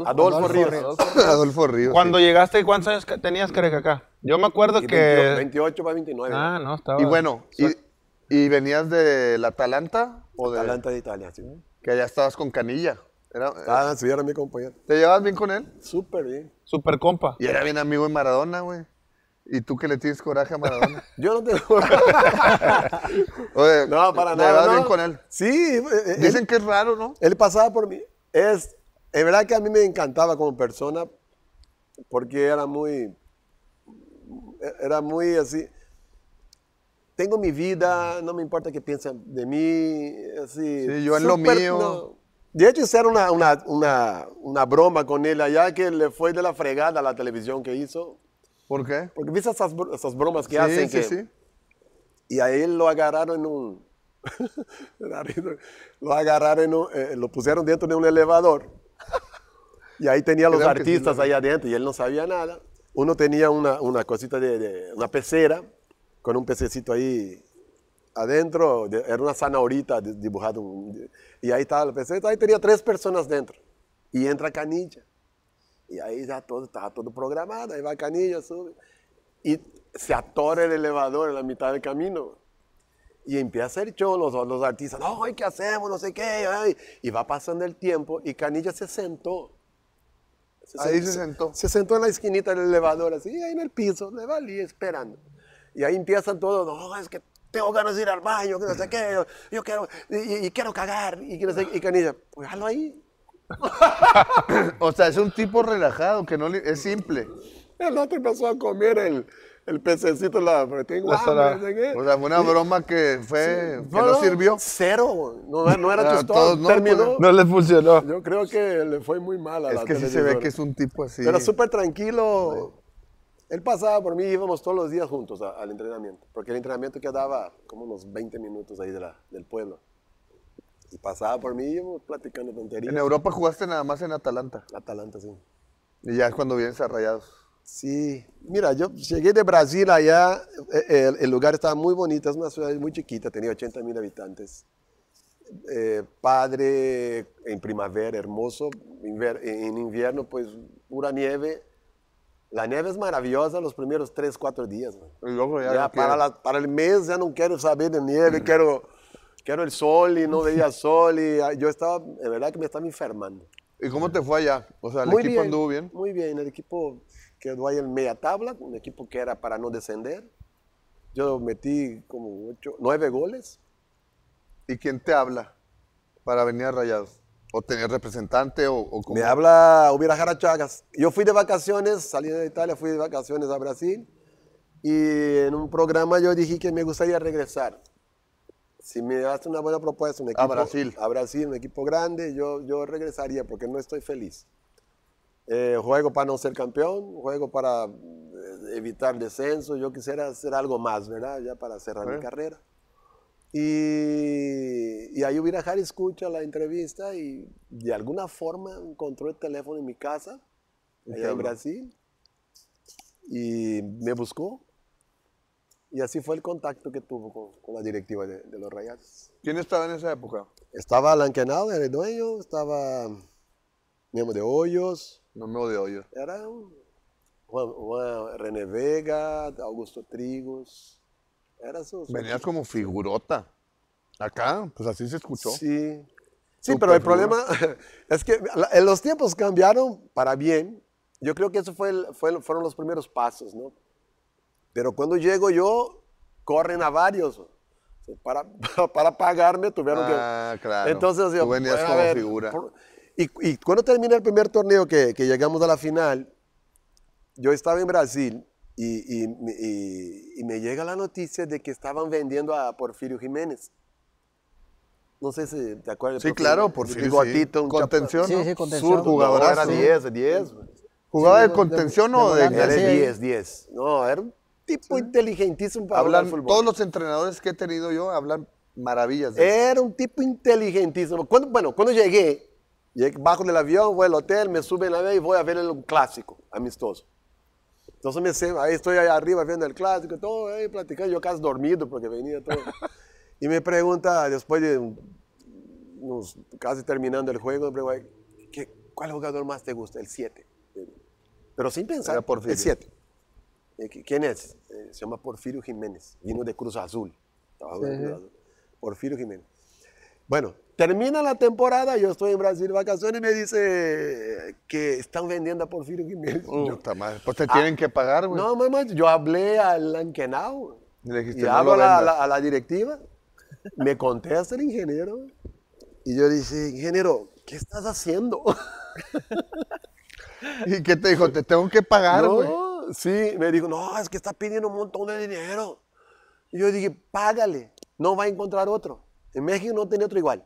Speaker 2: Adolfo, Ríos.
Speaker 1: Adolfo Ríos. Cuando
Speaker 2: llegaste,
Speaker 3: ¿cuántos años tenías, Careca, acá? Yo me acuerdo que...
Speaker 2: 28, para 29. Ah, no, estaba... Y bueno,
Speaker 3: y, venías de la Atalanta? O de... Atalanta de Italia, sí. Que allá estabas
Speaker 1: con Canilla.
Speaker 2: Era, ah, eh, sí, era mi compañero.
Speaker 1: ¿Te llevabas bien con él? Súper bien.
Speaker 2: Súper compa. Y era
Speaker 1: bien amigo de Maradona, güey. ¿Y tú qué le tienes coraje a Maradona? Yo no tengo coraje.
Speaker 2: no, para nada. ¿Te no? bien con él? Sí. Eh, eh, Dicen que es raro, ¿no? Él pasaba por mí. Es, es verdad que a mí me encantaba como persona porque era muy, era muy así. Tengo mi vida, no me importa qué piensan de mí. Así, sí, yo en lo mío. De hecho, hicieron una, broma con él allá que le fue de la fregada la televisión que hizo. ¿Por qué? Porque viste esas, bromas que hacen. Sí, sí, sí. Y a él lo agarraron en un. lo agarraron, en eh, lo pusieron dentro de un elevador. y ahí tenía los artistas allá adentro y él no sabía nada. Uno tenía una, cosita de, de, una pecera con un pececito ahí adentro, era una zanahorita dibujada, y ahí estaba la peseta, ahí tenía tres personas dentro, y entra Canilla, y ahí ya todo, estaba todo programado, ahí va Canilla, sube, y se atora el elevador en la mitad del camino, y empieza a show, los, los artistas, no, ¿qué hacemos? No sé qué, y va pasando el tiempo, y Canilla se sentó, ahí se sentó. Se sentó en la esquinita del elevador, así, ahí en el piso, le va valía esperando. Y ahí empiezan todos, no, es que tengo ganas de ir al baño, que no sé qué, yo, quiero, y, quiero cagar, y que no sé, y Canilla, pues hazlo ahí.
Speaker 1: o sea, es un tipo relajado, que no es simple.
Speaker 2: El otro empezó a comer el, el pececito, la, tengo o sea, qué. o sea, fue una broma que fue, que no, sirvió. Cero, no, no era no, no, terminó. No le funcionó. Yo creo que le fue muy mal a la es que sí se ve que es un tipo así. Pero súper tranquilo. Él pasaba por mí y íbamos todos los días juntos al entrenamiento, porque el entrenamiento quedaba como unos 20 minutos ahí del pueblo. Y pasaba por mí y íbamos platicando tonterías. En Europa
Speaker 1: jugaste nada más en Atalanta. Atalanta, sí. Y ya es cuando vienes a
Speaker 2: Sí, mira, yo llegué de Brasil allá, e, e, el, lugar estaba muy bonito, es una ciudad muy chiquita, tenía 80 mil habitantes. Eh, padre en primavera, hermoso, en invierno pues pura nieve, la nieve es maravillosa los primeros tres, cuatro días. ya, para, el mes ya no quiero saber de nieve, mm. quiero, quiero el sol y no veía sol. Y ah, yo estaba, de verdad que me estaba enfermando. ¿Y cómo te fue allá? O sea, ¿el equipo anduvo bien? Muy bien, el equipo quedó ahí en media tabla, un equipo que era para no descender. Yo metí como ocho, nueve goles. ¿Y quién te habla para venir a Rayados? ¿O tener representante o, Me habla Hubiera Jara Chagas. Yo fui de vacaciones, salí de Italia, fui de vacaciones a Brasil y en un programa yo dije que me gustaría regresar. Si me das una buena propuesta, un equipo, a Brasil, a Brasil, un equipo grande, yo, yo regresaría porque no estoy feliz. Eh, juego para no ser campeón, juego para eh, evitar descenso, yo quisiera hacer algo más, ¿verdad? Ya para cerrar mi carrera. Y, ahí hubiera Harry escucha la entrevista y de alguna forma encontró el teléfono en mi casa, allá en Brasil, y me buscó. Y así fue el contacto que tuvo con, la directiva de, los Rayados. ¿Quién estaba en esa época? Estaba Alan Canal, el dueño, estaba Memo de Hoyos. Memo de Hoyos. Era un, René Vega, Augusto Trigos. Venías como figurota. Acá, pues así se escuchó. Sí. Sí, pero el problema es que los tiempos cambiaron para bien. Yo creo que eso fue, el, fueron los primeros pasos, ¿no? Pero cuando llego yo, corren a varios. Para, para pagarme tuvieron ah, Claro. Entonces yo... venías como figura. y, cuando terminé el primer torneo que, que llegamos a la final, yo estaba en Brasil y, me llega la noticia de que estaban vendiendo a Porfirio Jiménez. No sé si te acuerdas. Sí, claro, Porfirio. Contención. Sí, sí, contención. Sur, jugador era 10, 10. ¿Jugaba de contención o de.? 10, 10. No, era un tipo inteligentísimo para hablar fútbol. Todos los entrenadores que he tenido yo hablan maravillas. De era un tipo inteligentísimo. bueno, cuando llegué, bajo del avión, voy al hotel, me sube la ver y voy a ver el clásico amistoso. Entonces me sé, ahí estoy arriba viendo el clásico, todo, ahí platicando, yo casi dormido porque venía todo. y me pregunta, después de casi terminando el juego, me ¿cuál jugador más te gusta? El 7. Pero sin pensar, el 7. Eh, ¿Quién es? Eh, se llama Porfirio Jiménez, vino de Cruz Azul. Porfirio Jiménez. Bueno, Termina la temporada, yo estoy en Brasil vacaciones y me dice que están vendiendo a Porfirio Jiménez. está uh, mal, pues te tienen ah, que pagar, güey. No, mamá, yo hablé al Ankenau. Le y hablo a la, directiva. Me contesta el ingeniero. Y yo dije, ingeniero, ¿qué estás haciendo? ¿Y qué te dijo? Te tengo que pagar, güey. No, sí, me dijo, no, es que está pidiendo un montón de dinero. Y yo dije, págale, no va a encontrar otro. En México no tiene otro igual.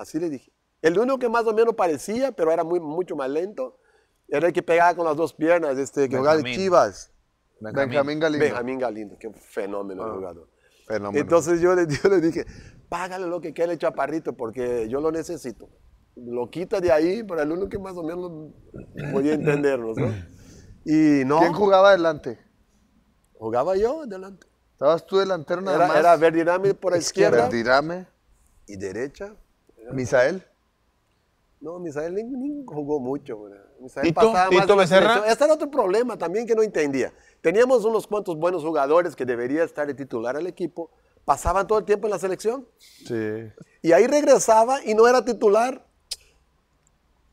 Speaker 2: Así le dije. El único que más o menos parecía, pero era muy, mucho más lento, era el que pegaba con las dos piernas, este, jugaba de Chivas. Benjamín. Galindo. Benjamín Galindo, qué fenómeno el ah, jugador. Fenómeno. Entonces yo le, dije, págale lo que quede el chaparrito, porque yo lo necesito. Lo quita de ahí pero el uno que más o menos podía entenderlo. ¿no? ¿Quién jugaba adelante? Jugaba yo adelante. ¿Estabas tú delantero nada era, Era Verdirame por la izquierda. Verdirame. Y derecha. ¿Misael? No, Misael ni, jugó mucho. Misael pasaba Becerra? Este era otro problema también que no entendía. Teníamos unos cuantos buenos jugadores que debería estar de titular al equipo. Pasaban todo el tiempo en la selección.
Speaker 1: Sí.
Speaker 2: Y ahí regresaba y no era titular.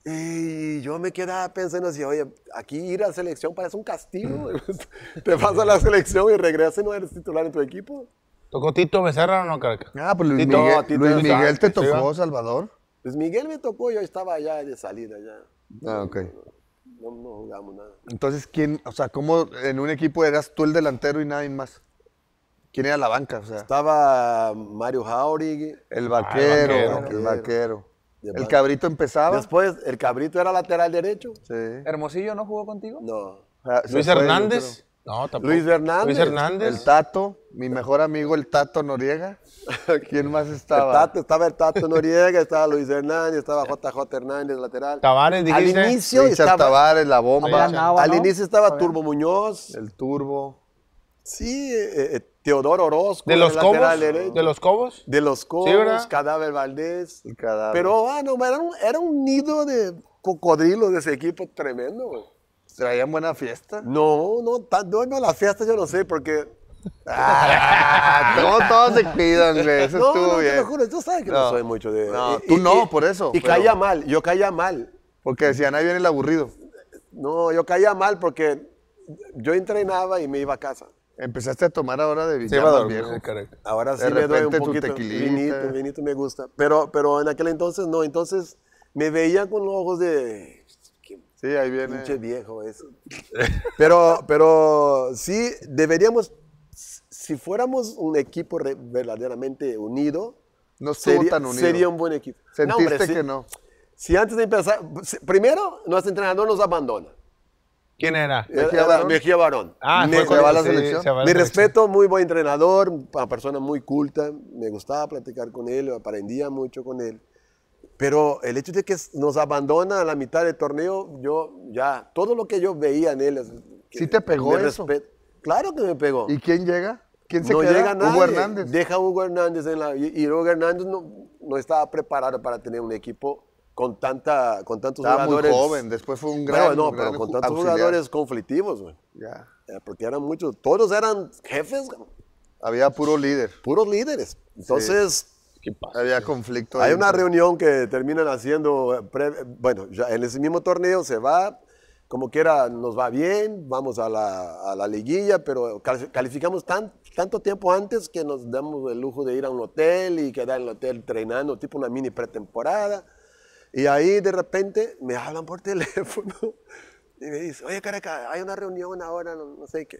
Speaker 2: Y yo me quedaba pensando así, oye, aquí ir a la selección parece un castigo. Mm. Te vas a la selección y regresas y no eres titular en tu equipo.
Speaker 3: ¿Tocó Tito Becerra o no, Caracas? Ah, pues
Speaker 1: Luis, Tito,
Speaker 2: Miguel, Luis Miguel te tocó, Salvador. Luis Miguel me tocó, yo estaba ya de salida ya. Ah, ok. No, no, jugamos nada.
Speaker 1: Entonces, ¿quién, o sea, cómo en un equipo eras tú el delantero y nadie más?
Speaker 2: ¿Quién era la banca? Estaba Mario Jauregui. Ah, el vaquero, el vaquero. El, cabrito empezaba. Después, el cabrito era lateral derecho. Sí.
Speaker 4: ¿Hermosillo no jugó contigo? No.
Speaker 1: Ah, Luis Hernández. No, Luis Hernández. Hernández. El Tato, mi mejor amigo el Tato Noriega. ¿Quién más estaba?
Speaker 2: El estaba el Tato Noriega, estaba Luis Hernández, estaba JJ Hernández, lateral. Tavares, dijiste. Al inicio estaba... Tavares,
Speaker 1: la bomba. Al inicio estaba Turbo
Speaker 2: Muñoz. El Turbo. Sí, eh, eh, Teodoro Orozco. ¿De los Cobos? ¿De los Cobos? De los Cobos, Cadáver Valdés. Pero, ah, era un, era un nido de cocodrilos de ese equipo tremendo, güey. ¿Traían buena fiesta? No, no, no, no, la fiesta yo no sé, porque. Ah, no, todos, se cuidan, Eso no, estuvo no, bien. Te lo juro, tú sabes que no, soy mucho de. No, tú no, por eso. Y caía mal, yo caía mal. Porque decían, ahí viene el aburrido. No, yo caía mal porque yo entrenaba y me iba a casa. Empezaste a tomar ahora de villano, sí, viejo. Ahora sí de me duele un poquito. Vinito, vinito me gusta. Pero, pero en aquel entonces no. Entonces me veían con los ojos de Sí, ahí viene. Pinche viejo eso. Pero, pero sí, deberíamos, si fuéramos un equipo verdaderamente unido, no sería, tan sería un buen equipo. Sentiste que no. Si antes de empezar, primero, nuestro entrenador nos abandona. ¿Quién era? Eh, Mejía Barón. Mejía Barón. Ah, fue se va la selección. mi respeto, muy buen entrenador, una persona muy culta. Me gustaba platicar con él, aprendía mucho con él. Pero el hecho de que nos abandona a la mitad del torneo, yo ya, todo lo que yo veía en él. ¿Sí te pegó eso? Claro que me pegó. ¿Y
Speaker 1: quién llega? ¿Quién se no queda? Llega Hugo Hernández.
Speaker 2: Deja a Hugo Hernández en la. Y, Hugo Hernández no, estaba preparado para tener un equipo con, tanta, con tantos jugadores. Muy joven,
Speaker 1: después fue un gran. no, pero con tantos jugadores
Speaker 2: conflictivos, güey. Ya. Porque eran muchos. Todos eran jefes, Había puro líder. Puros líderes. Entonces.
Speaker 1: Había conflicto.
Speaker 2: Hay una reunión que terminan haciendo, bueno, ya en ese mismo torneo se va, como quiera nos va bien, vamos a la, a la liguilla, pero calificamos tan, tanto tiempo antes que nos damos el lujo de ir a un hotel y quedar en el hotel treinando, tipo una mini pretemporada. Y ahí de repente me hablan por teléfono y me dicen, oye Caraca, hay una reunión ahora, no, sé qué.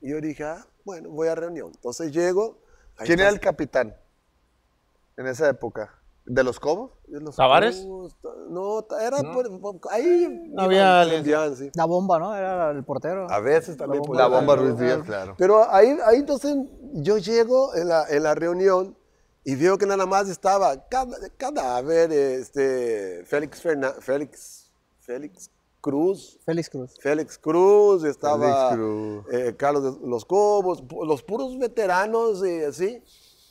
Speaker 2: Y yo dije, ah, bueno, voy a reunión. Entonces llego. ¿Quién era el capitán? en esa época? ¿De los Cobos? ¿Tavares? No, era ahí había Sí. La bomba, ¿no? Era el portero. A veces también. La bomba, la Ruiz Díaz, claro. Pero ahí, ahí entonces yo llego en la, en la reunión y veo que nada más estaba cada... ver, este, Félix, Fernández, Félix, Félix Cruz. Félix Cruz. Félix Cruz, estaba Félix Cruz. Eh, Carlos de los Cobos, los puros veteranos y así.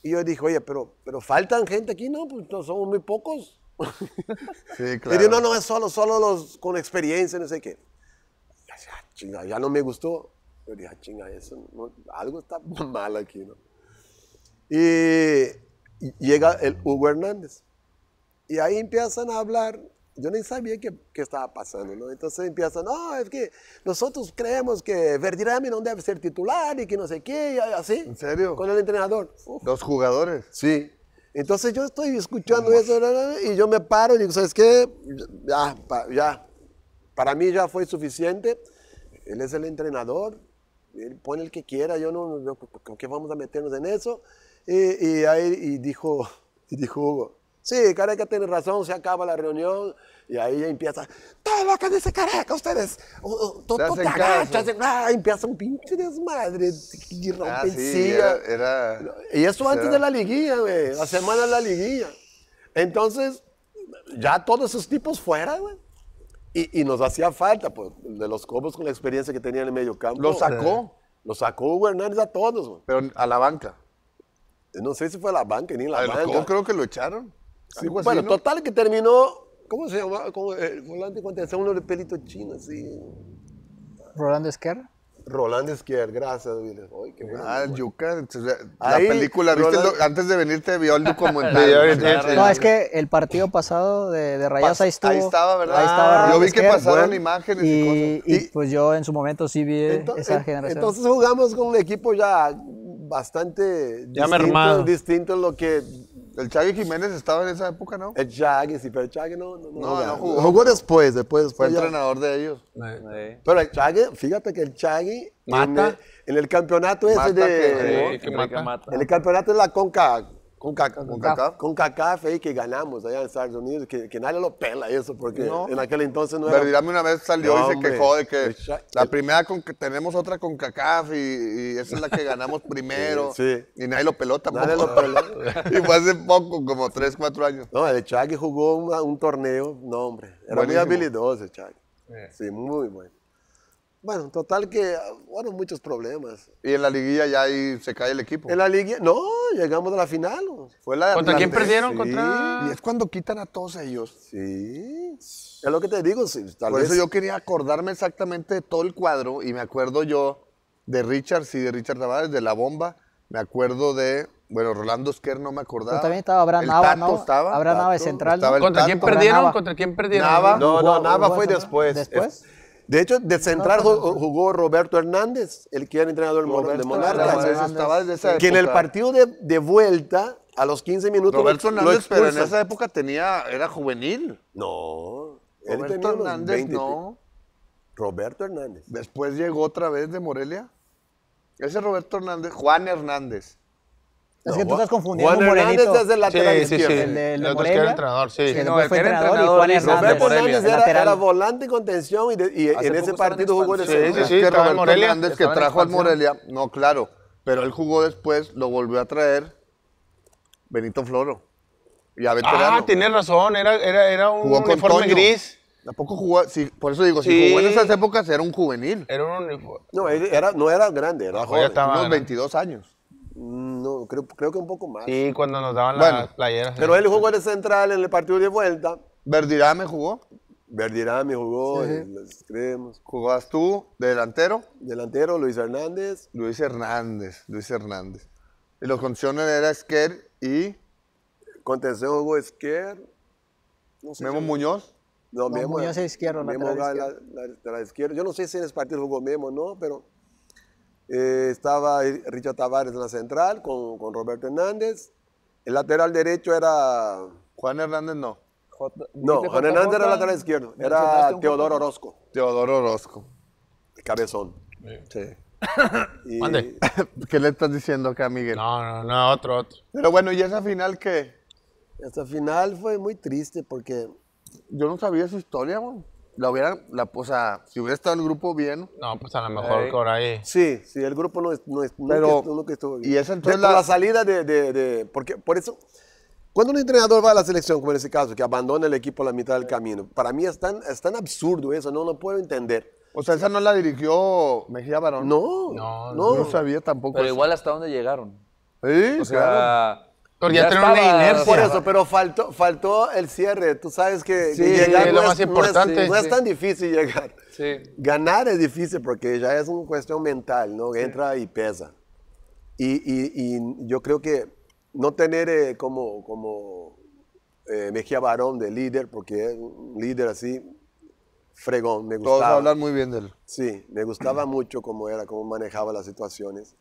Speaker 2: Y yo dije, oye, pero, pero faltan gente aquí, ¿no? Pues somos muy pocos.
Speaker 1: Sí, claro. Y no,
Speaker 2: no, es solo, solo los con experiencia, no sé qué. Ya, ah, ya no me gustó. Yo dije, ah, chinga, eso, algo está mal aquí, ¿no? Y llega el Hugo Hernández. Y ahí empiezan a hablar yo ni sabía qué, estaba pasando, ¿no? Entonces empieza, no, es que nosotros creemos que Verdirami no debe ser titular y que no sé qué, y así. ¿En serio? Con el entrenador. ¿Los jugadores? Sí. Entonces yo estoy escuchando eso y yo me paro y digo, ¿sabes qué? Ya, ya, para mí ya fue suficiente. Él es el entrenador, él pone el que quiera, yo no, ¿con qué vamos a meternos en eso? Y, ahí dijo, y dijo Hugo, Sí, Careca tiene razón, se acaba la reunión y ahí ya empieza, todo lo dice Careca, ustedes, todo te agachas, ah, empieza un pinche desmadre, y ah, sí, era, Y eso antes de la liguilla, güey, la semana de la liguilla. Entonces, ya todos esos tipos fuera, güey. Y, y, nos hacía falta, pues, de los Cobos con la experiencia que tenían en el medio campo. Lo sacó. Lo sacó Hugo Hernández a todos, güey. Pero a la banca. No sé si fue a la banca ni a la a banca. Yo creo que lo echaron bueno, total que terminó. ¿Cómo se llamaba? ¿Cómo, el volante cuando uno de pelito chino así.
Speaker 4: Rolando Esquer.
Speaker 2: Rolando Esquer, gracias, Ay, qué bueno. Ah, Yuca,
Speaker 1: la película, ¿viste? antes de venirte vio el documental. no, es
Speaker 4: que el partido pasado de, de Rayas ahí estuvo. Ahí estaba, ¿verdad? Ahí estaba ah. yo vi que pasaron imágenes y, cosas. Y, pues yo
Speaker 2: en su momento sí vi esa generación. Entonces jugamos con un equipo ya bastante ya distinto, distinto lo que el Chagui Jiménez estaba en esa época, ¿no? El Chagui, sí, pero el Chagui no, no, no, no, jugó. no jugó. después, después. después Fue entrenador de ellos. Pero el Chagui, fíjate que el Chagui. Mata. En el, campeonato ese de. mata. En el campeonato de la Conca con CONCACAF. CONCACAF ahí que ganamos allá en Estados Unidos, que, nadie lo pela eso, porque en aquel entonces no era... Pero dígame una vez salió y se quejó de que pues
Speaker 1: la eh. primera, con, que tenemos otra con y, y esa es la que ganamos primero. Sí, Y
Speaker 2: nadie lo peló tampoco. y fue hace poco, como 3, 4 años. No, el Chagui jugó un, torneo, no hombre, era muy habilidoso el Chagui. Eh. Sí, muy bueno. Bueno, total que ah, bueno, muchos problemas. ¿Y en la liguilla ya ahí se cae el equipo? En la liguilla, no, llegamos a la final. Fue la ¿Contra quién perdieron? Contra... Y es cuando quitan a todos ellos. Sí. Es lo que te digo. Sí,
Speaker 1: Por eso yo quería acordarme exactamente de todo el cuadro y me acuerdo yo de Richard, y de Richard Tavares, de La Bomba. Me acuerdo de, bueno, Rolando Esquer no me acordaba. también estaba Abraham ¿no? Estaba, Abraham Nava central. ¿Contra, quién perdieron? ¿Contra quién perdieron? Nava. No, no, Nava fue después. ¿Después?
Speaker 2: De hecho, de central pues, jugó Roberto Hernández, el que era entrenador de Monarcas. que en el partido de, vuelta, a los 15 minutos. Roberto Hernández, pero en esa época tenía, era juvenil. No. Roberto Hernández, no. Roberto Hernández.
Speaker 1: Después llegó otra vez de Morelia. Ese Roberto Hernández, Juan Hernández.
Speaker 2: Es que tú estás confundiendo Juan Hernández es el lateral sí, sí, sí. El de, era entrenador, sí. El no, fue entrenador, y Juan Hernández. Hernández era, volante y contención y, en ese partido jugó en ese Sí, sí, sí. Es que Hernández que trajo al Morelia,
Speaker 1: no, claro, pero él jugó después, lo volvió a traer Benito Floro. y ah, veterano. Ah,
Speaker 3: tienes razón, era,
Speaker 2: era, era un jugó uniforme gris.
Speaker 1: Tampoco jugó, sí, por eso digo, si jugó en esas épocas era un juvenil.
Speaker 2: Era un uniforme. No, era, no era grande, era joven, unos 22 años. No, creo, creo que un poco más. Sí, cuando nos daban bueno, las
Speaker 3: playeras. Pero
Speaker 2: él jugó de central en el partido de vuelta. me jugó. Verdirame jugó, los creemos. ¿Jugabas tú
Speaker 1: de delantero? Delantero, Luis Hernández. Luis Hernández, Luis Hernández. Y los condiciones era Esquer y... Contención jugó Esquer.
Speaker 2: Memo Muñoz. No, Memo, Muñoz es izquierdo. Memo La, la izquierda. Yo no sé si en ese partido jugó Memo, ¿no? Pero eh, estaba Richard Tavares en la central con, Roberto Hernández. El lateral derecho era... Juan Hernández no. no, Juan Hernández era el lateral izquierdo. Era Teodoro Orozco. Teodoro Orozco. cabezón. Sí.
Speaker 1: ¿Qué le estás diciendo acá, Miguel?
Speaker 2: No, no, no, otro, otro. Pero bueno, ¿y esa final qué? Esa final fue muy triste
Speaker 1: porque... Yo no sabía su historia, man la, si hubiera estado el grupo bien.
Speaker 3: No, pues a lo mejor por ahí.
Speaker 2: Sí, sí, el grupo no es, no es que estuvo bien. Y esa entonces la, salida de, de, porque por eso, cuando un entrenador va a la selección, como en ese caso, que abandona el equipo a la mitad del camino, para mí es tan, es tan absurdo eso, no lo puedo entender. O sea, esa no la dirigió Mejía Barón. No,
Speaker 1: no, no,
Speaker 2: sabía tampoco. Pero igual hasta dónde llegaron. Sí, o sea, ya, Por eso, pero faltó, faltó el cierre. Tú sabes que, llegar es no es, importante. No tan difícil llegar. Ganar es difícil porque ya es una cuestión mental, ¿no? Entra y pesa. Y, yo creo que no tener eh, como, como eh, Mejía Barón de líder, porque es un líder así fregón, me gustaba. Todos hablan muy bien de él. Sí, me gustaba mucho cómo era, cómo manejaba las situaciones.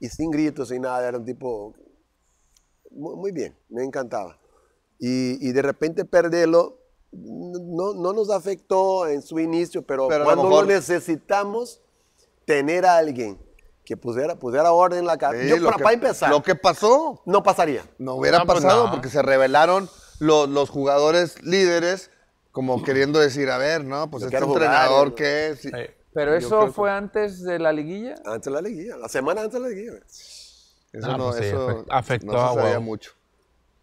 Speaker 2: Y sin gritos, sin nada, era un tipo muy, bien, me encantaba. Y, de repente perderlo no, no, nos afectó en su inicio, pero, pero cuando lo, necesitamos, tener a alguien que pusiera, pusiera orden en la casa. para, empezar. Lo que
Speaker 1: pasó. No pasaría. No hubiera ah, pues pasado porque se revelaron los, los
Speaker 2: jugadores
Speaker 1: líderes como queriendo decir, a ver, ¿no? Pues este entrenador que es. Pero eso
Speaker 2: fue antes de la liguilla. Antes de la liguilla, la semana antes de la liguilla. Eso
Speaker 1: ah, no, pues afectó a. se sabía mucho.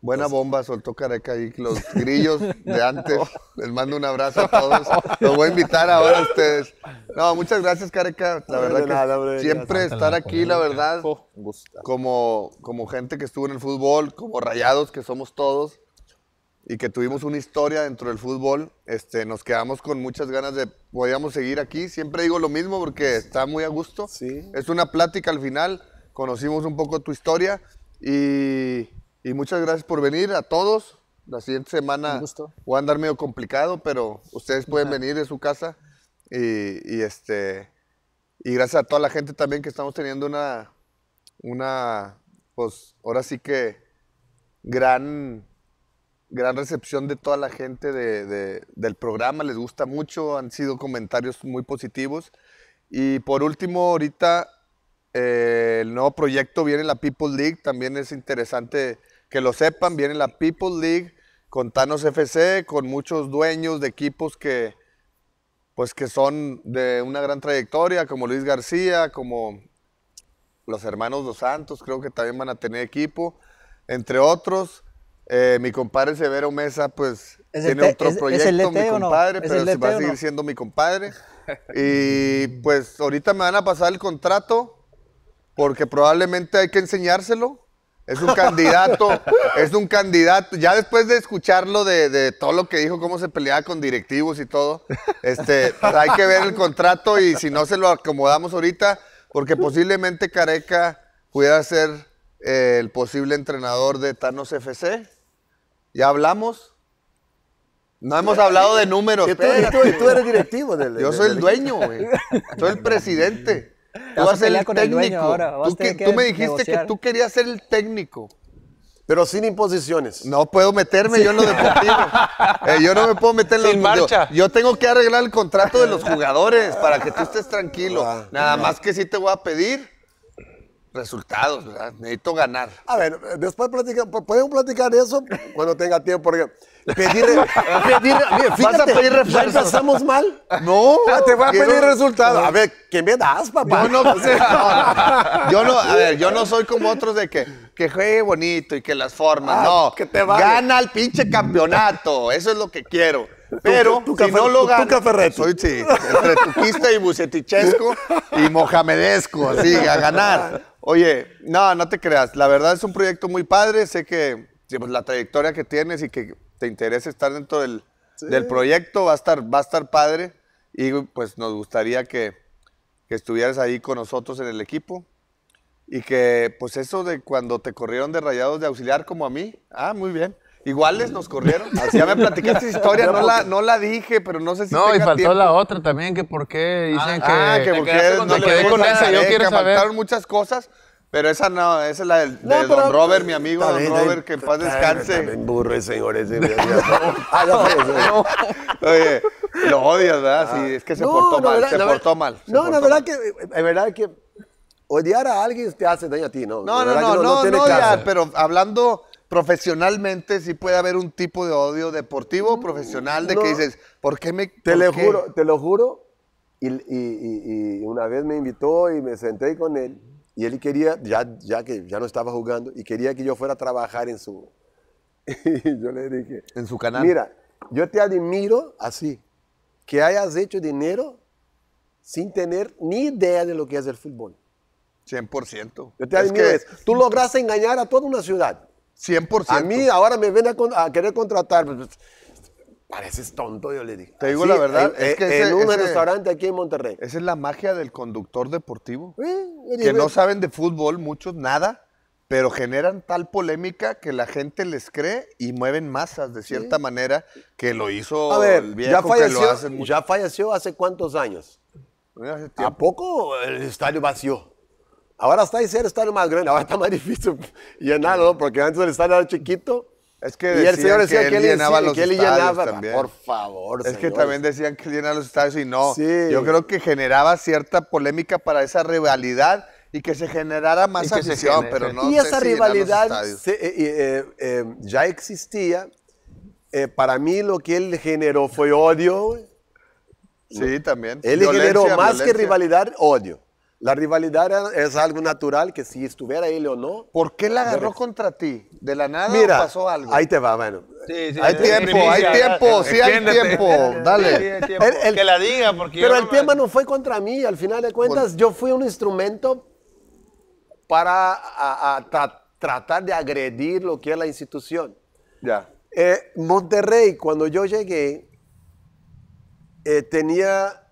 Speaker 1: Buena pues bomba, soltó Careca ahí los grillos de antes. Les mando un abrazo a todos. Los voy a invitar ahora a ustedes. No, muchas gracias, Careca. La verdad que siempre estar aquí, la verdad, oh, como, como gente que estuvo en el fútbol, como rayados que somos todos y que tuvimos una historia dentro del fútbol, este, nos quedamos con muchas ganas de podíamos seguir aquí. Siempre digo lo mismo porque está muy a gusto. Sí. Es una plática al final conocimos un poco tu historia y, muchas gracias por venir a todos. La siguiente semana va a andar medio complicado, pero ustedes pueden venir de su casa y, este y gracias a toda la gente también que estamos teniendo una una pues ahora sí que gran gran recepción de toda la gente de, del programa, les gusta mucho, han sido comentarios muy positivos. Y por último, ahorita eh, el nuevo proyecto viene en la People League, también es interesante que lo sepan, viene la People League con Thanos FC, con muchos dueños de equipos que, pues que son de una gran trayectoria, como Luis García, como los hermanos Los Santos, creo que también van a tener equipo, entre otros. Eh, mi compadre Severo Mesa, pues
Speaker 5: tiene otro proyecto, mi compadre, pero se va a seguir
Speaker 1: siendo mi compadre. y pues ahorita me van a pasar el contrato porque probablemente hay que enseñárselo. Es un candidato, es un candidato. Ya después de escucharlo de, todo lo que dijo, cómo se peleaba con directivos y todo, este, pues hay que ver el contrato y si no se lo acomodamos ahorita, porque posiblemente Careca pudiera ser eh, el posible entrenador de Thanos FC. Ya hablamos. No hemos hablado de números. ¿Y tú, eres directivo del, Yo soy el dueño, güey. Soy el presidente. Tú vas a ser el técnico. Tú, me dijiste que tú querías ser el técnico. Pero sin imposiciones. No puedo meterme yo en lo deportivo. Eh, yo no me puedo meter en sin marcha. Yo, tengo que arreglar el contrato de los jugadores para que tú estés tranquilo. Ah. Nada
Speaker 2: más que si te voy a pedir
Speaker 1: resultados. Necesito ganar.
Speaker 2: A ver, después platicamos. podemos platicar eso cuando tenga tiempo. Porque Pedir, pedir, fíjate, ¿Vas a pedir resultados? mal? No. Ah, te voy a pedir resultados. A ver,
Speaker 1: ¿qué me das, papá? Yo pues, no,
Speaker 2: no, yo no, a
Speaker 1: ver, yo no soy como otros de que, que juegue bonito y que las formas. Ah, no. Que te Gana el pinche campeonato. Eso es lo que quiero. Pero si no lo gana, pues, soy sí, entre tuquista y bucetichesco y mohamedesco, así, a ganar. Oye, no, no te creas. La verdad es un proyecto muy padre. Sé que pues, la trayectoria que tienes y que te interesa estar dentro del, del, proyecto, va a, estar, va a estar padre y pues nos gustaría que, que estuvieras ahí con nosotros en el equipo. Y que, pues eso de cuando te corrieron de rayados de auxiliar como a mí, ah, muy bien. Iguales nos corrieron. Así ya me platicaste esa historia, no la, no la dije, pero no sé si. No, y faltó la otra
Speaker 3: también, que por qué dicen ah, que. Ah,
Speaker 1: que me quedé con esa. Yo quiero saber. Faltaron muchas cosas, pero esa no, esa es la del, de Don Robert, mi amigo Don Robert, que en paz descanse. También
Speaker 2: burro ese señor ese.
Speaker 5: Ah, no,
Speaker 2: Oye, lo odias, ¿verdad? Sí, es que se portó mal, se portó mal. No, la verdad que, es eh, eh, verdad que odiar a alguien te hace daño a ti, ¿no? No, no, no, no,
Speaker 1: no, odiar, pero hablando profesionalmente sí puede haber un tipo de odio deportivo profesional de que dices, ¿por qué me...? Te lo juro,
Speaker 2: te lo juro. y una vez me invitó y me senté con él y él quería, ya, ya que ya no estaba jugando, y quería que yo fuera a trabajar en su... le dije... En su canal. Mira, yo te admiro así, que hayas hecho dinero sin tener ni idea de lo que es el fútbol. 100%. Yo te admiro Tú lograste engañar a toda una ciudad. 100%. A mí ahora me ven a, a querer contratar. Pareces tonto, yo le dije. Te digo la verdad. En, es que un restaurante aquí en Monterrey. Esa es la
Speaker 1: magia del conductor deportivo. que no saben de fútbol muchos, nada, pero generan tal polémica que la gente les cree y mueven masas de cierta manera
Speaker 2: que lo hizo ver, el viejo ya falleció, ¿Ya falleció hace cuántos años? ¿A poco el estadio vació? Ahora está ahí ser el estadio más grande, ahora está más difícil llenarlo, porque antes el estadio era chiquito es que y el señor decía que, él, llenaba los estadios también. Por
Speaker 1: favor. Es que también decían que él llenaba los estadios y no. Yo creo que generaba
Speaker 2: cierta polémica para esa rivalidad y que se generara más y Y esa rivalidad eh, eh, eh, ya existía. para mí lo que él generó fue odio. Sí, también. Él generó más que rivalidad, odio. La rivalidad es algo natural que si estuviera él o no. ¿Por qué la agarró contra ti? ¿De la nada pasó algo? Ahí te va, bueno. Sí, sí, hay, tiempo, hay tiempo, sí hay tiempo. Dale. que la diga, porque. Pero el tema no fue contra mí, al final de cuentas, yo fui un instrumento para tratar de agredir lo que es la institución. Ya. Eh, Monterrey, cuando yo llegué, eh, tenía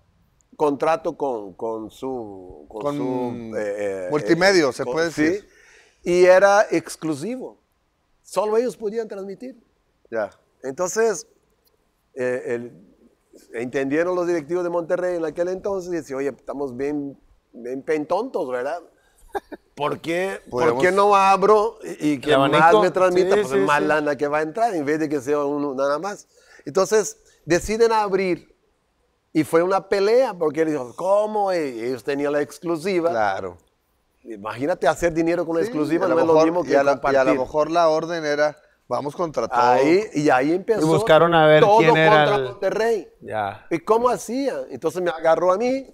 Speaker 2: contrato con, con su... Con, eh, eh, multimedio, se eh, puede decir. y era exclusivo. Solo ellos podían transmitir. Ya. Entonces, entendieron los directivos de Monterrey en aquel entonces y decían, oye, estamos bien, bien pentontos, ¿verdad? ¿Por qué, ¿Por qué, no abro
Speaker 5: y, que más me transmita? pues más lana
Speaker 2: que va a entrar en vez de que sea uno nada más. Entonces, deciden abrir y fue una pelea porque él dijo, ¿cómo? Ellos tenían la exclusiva. Claro. Imagínate hacer dinero con la exclusiva, no es lo mismo que y a, lo mejor la orden era, vamos contra todo. Ahí, y ahí empezó. Y buscaron a ver todo quién era contra Monterrey. Ya. ¿Y cómo hacía? Entonces me agarró a mí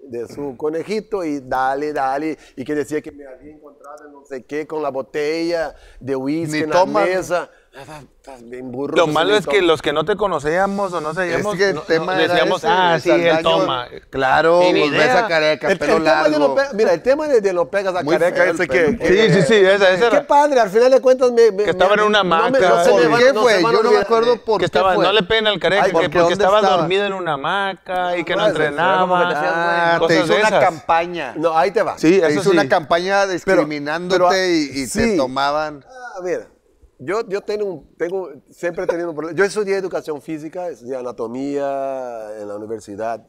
Speaker 2: de su conejito y dale, dale. Y que decía que me había encontrado no sé qué con la botella de whisky en la mesa
Speaker 3: lo malo es que los que no te conocíamos o no sabíamos, que ah, el tema decíamos, ah, sí, el toma. Claro, y esa careca, Tema de lo,
Speaker 2: mira, el tema de, lo pegas a careca ese que, Sí, sí, sí, esa, Qué padre, al final de cuentas me... que estaba en una hamaca. No, qué fue? Yo no me acuerdo por qué No le peguen al careca, porque, estaba, dormido
Speaker 3: en una hamaca y que no entrenaba.
Speaker 1: Te hizo una
Speaker 2: campaña. No, ahí te va. Sí, eso hizo una campaña
Speaker 1: discriminándote
Speaker 2: y te tomaban... Ah, ver... Yo, yo tengo, siempre he tenido problema Yo estudié educación física, estudié anatomía en la universidad.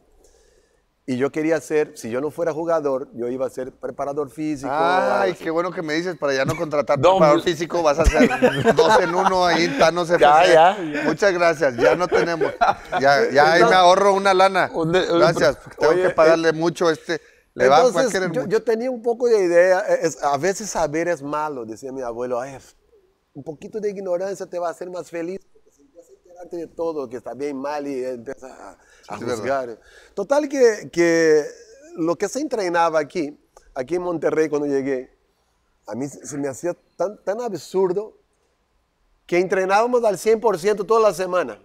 Speaker 2: Y yo quería ser, si yo no fuera jugador, yo iba a ser preparador físico. Ay, qué bueno que me dices, para ya no contratar
Speaker 1: preparador físico, vas a ser dos en uno ahí, Thanos FC. Ya, ya, Muchas gracias, ya no tenemos. Ya, ahí me ahorro una lana. Gracias, tengo que pagarle eh, mucho este.
Speaker 2: yo, tenía un poco de idea, a veces saber es malo, decía mi abuelo, Ay, un poquito de ignorancia te va a hacer más feliz de todo, que está bien mal y empieza a, a Total que, que, lo que se entrenaba aquí, aquí en Monterrey cuando llegué, a mí se me hacía tan, tan absurdo que entrenábamos al 100% toda la semana.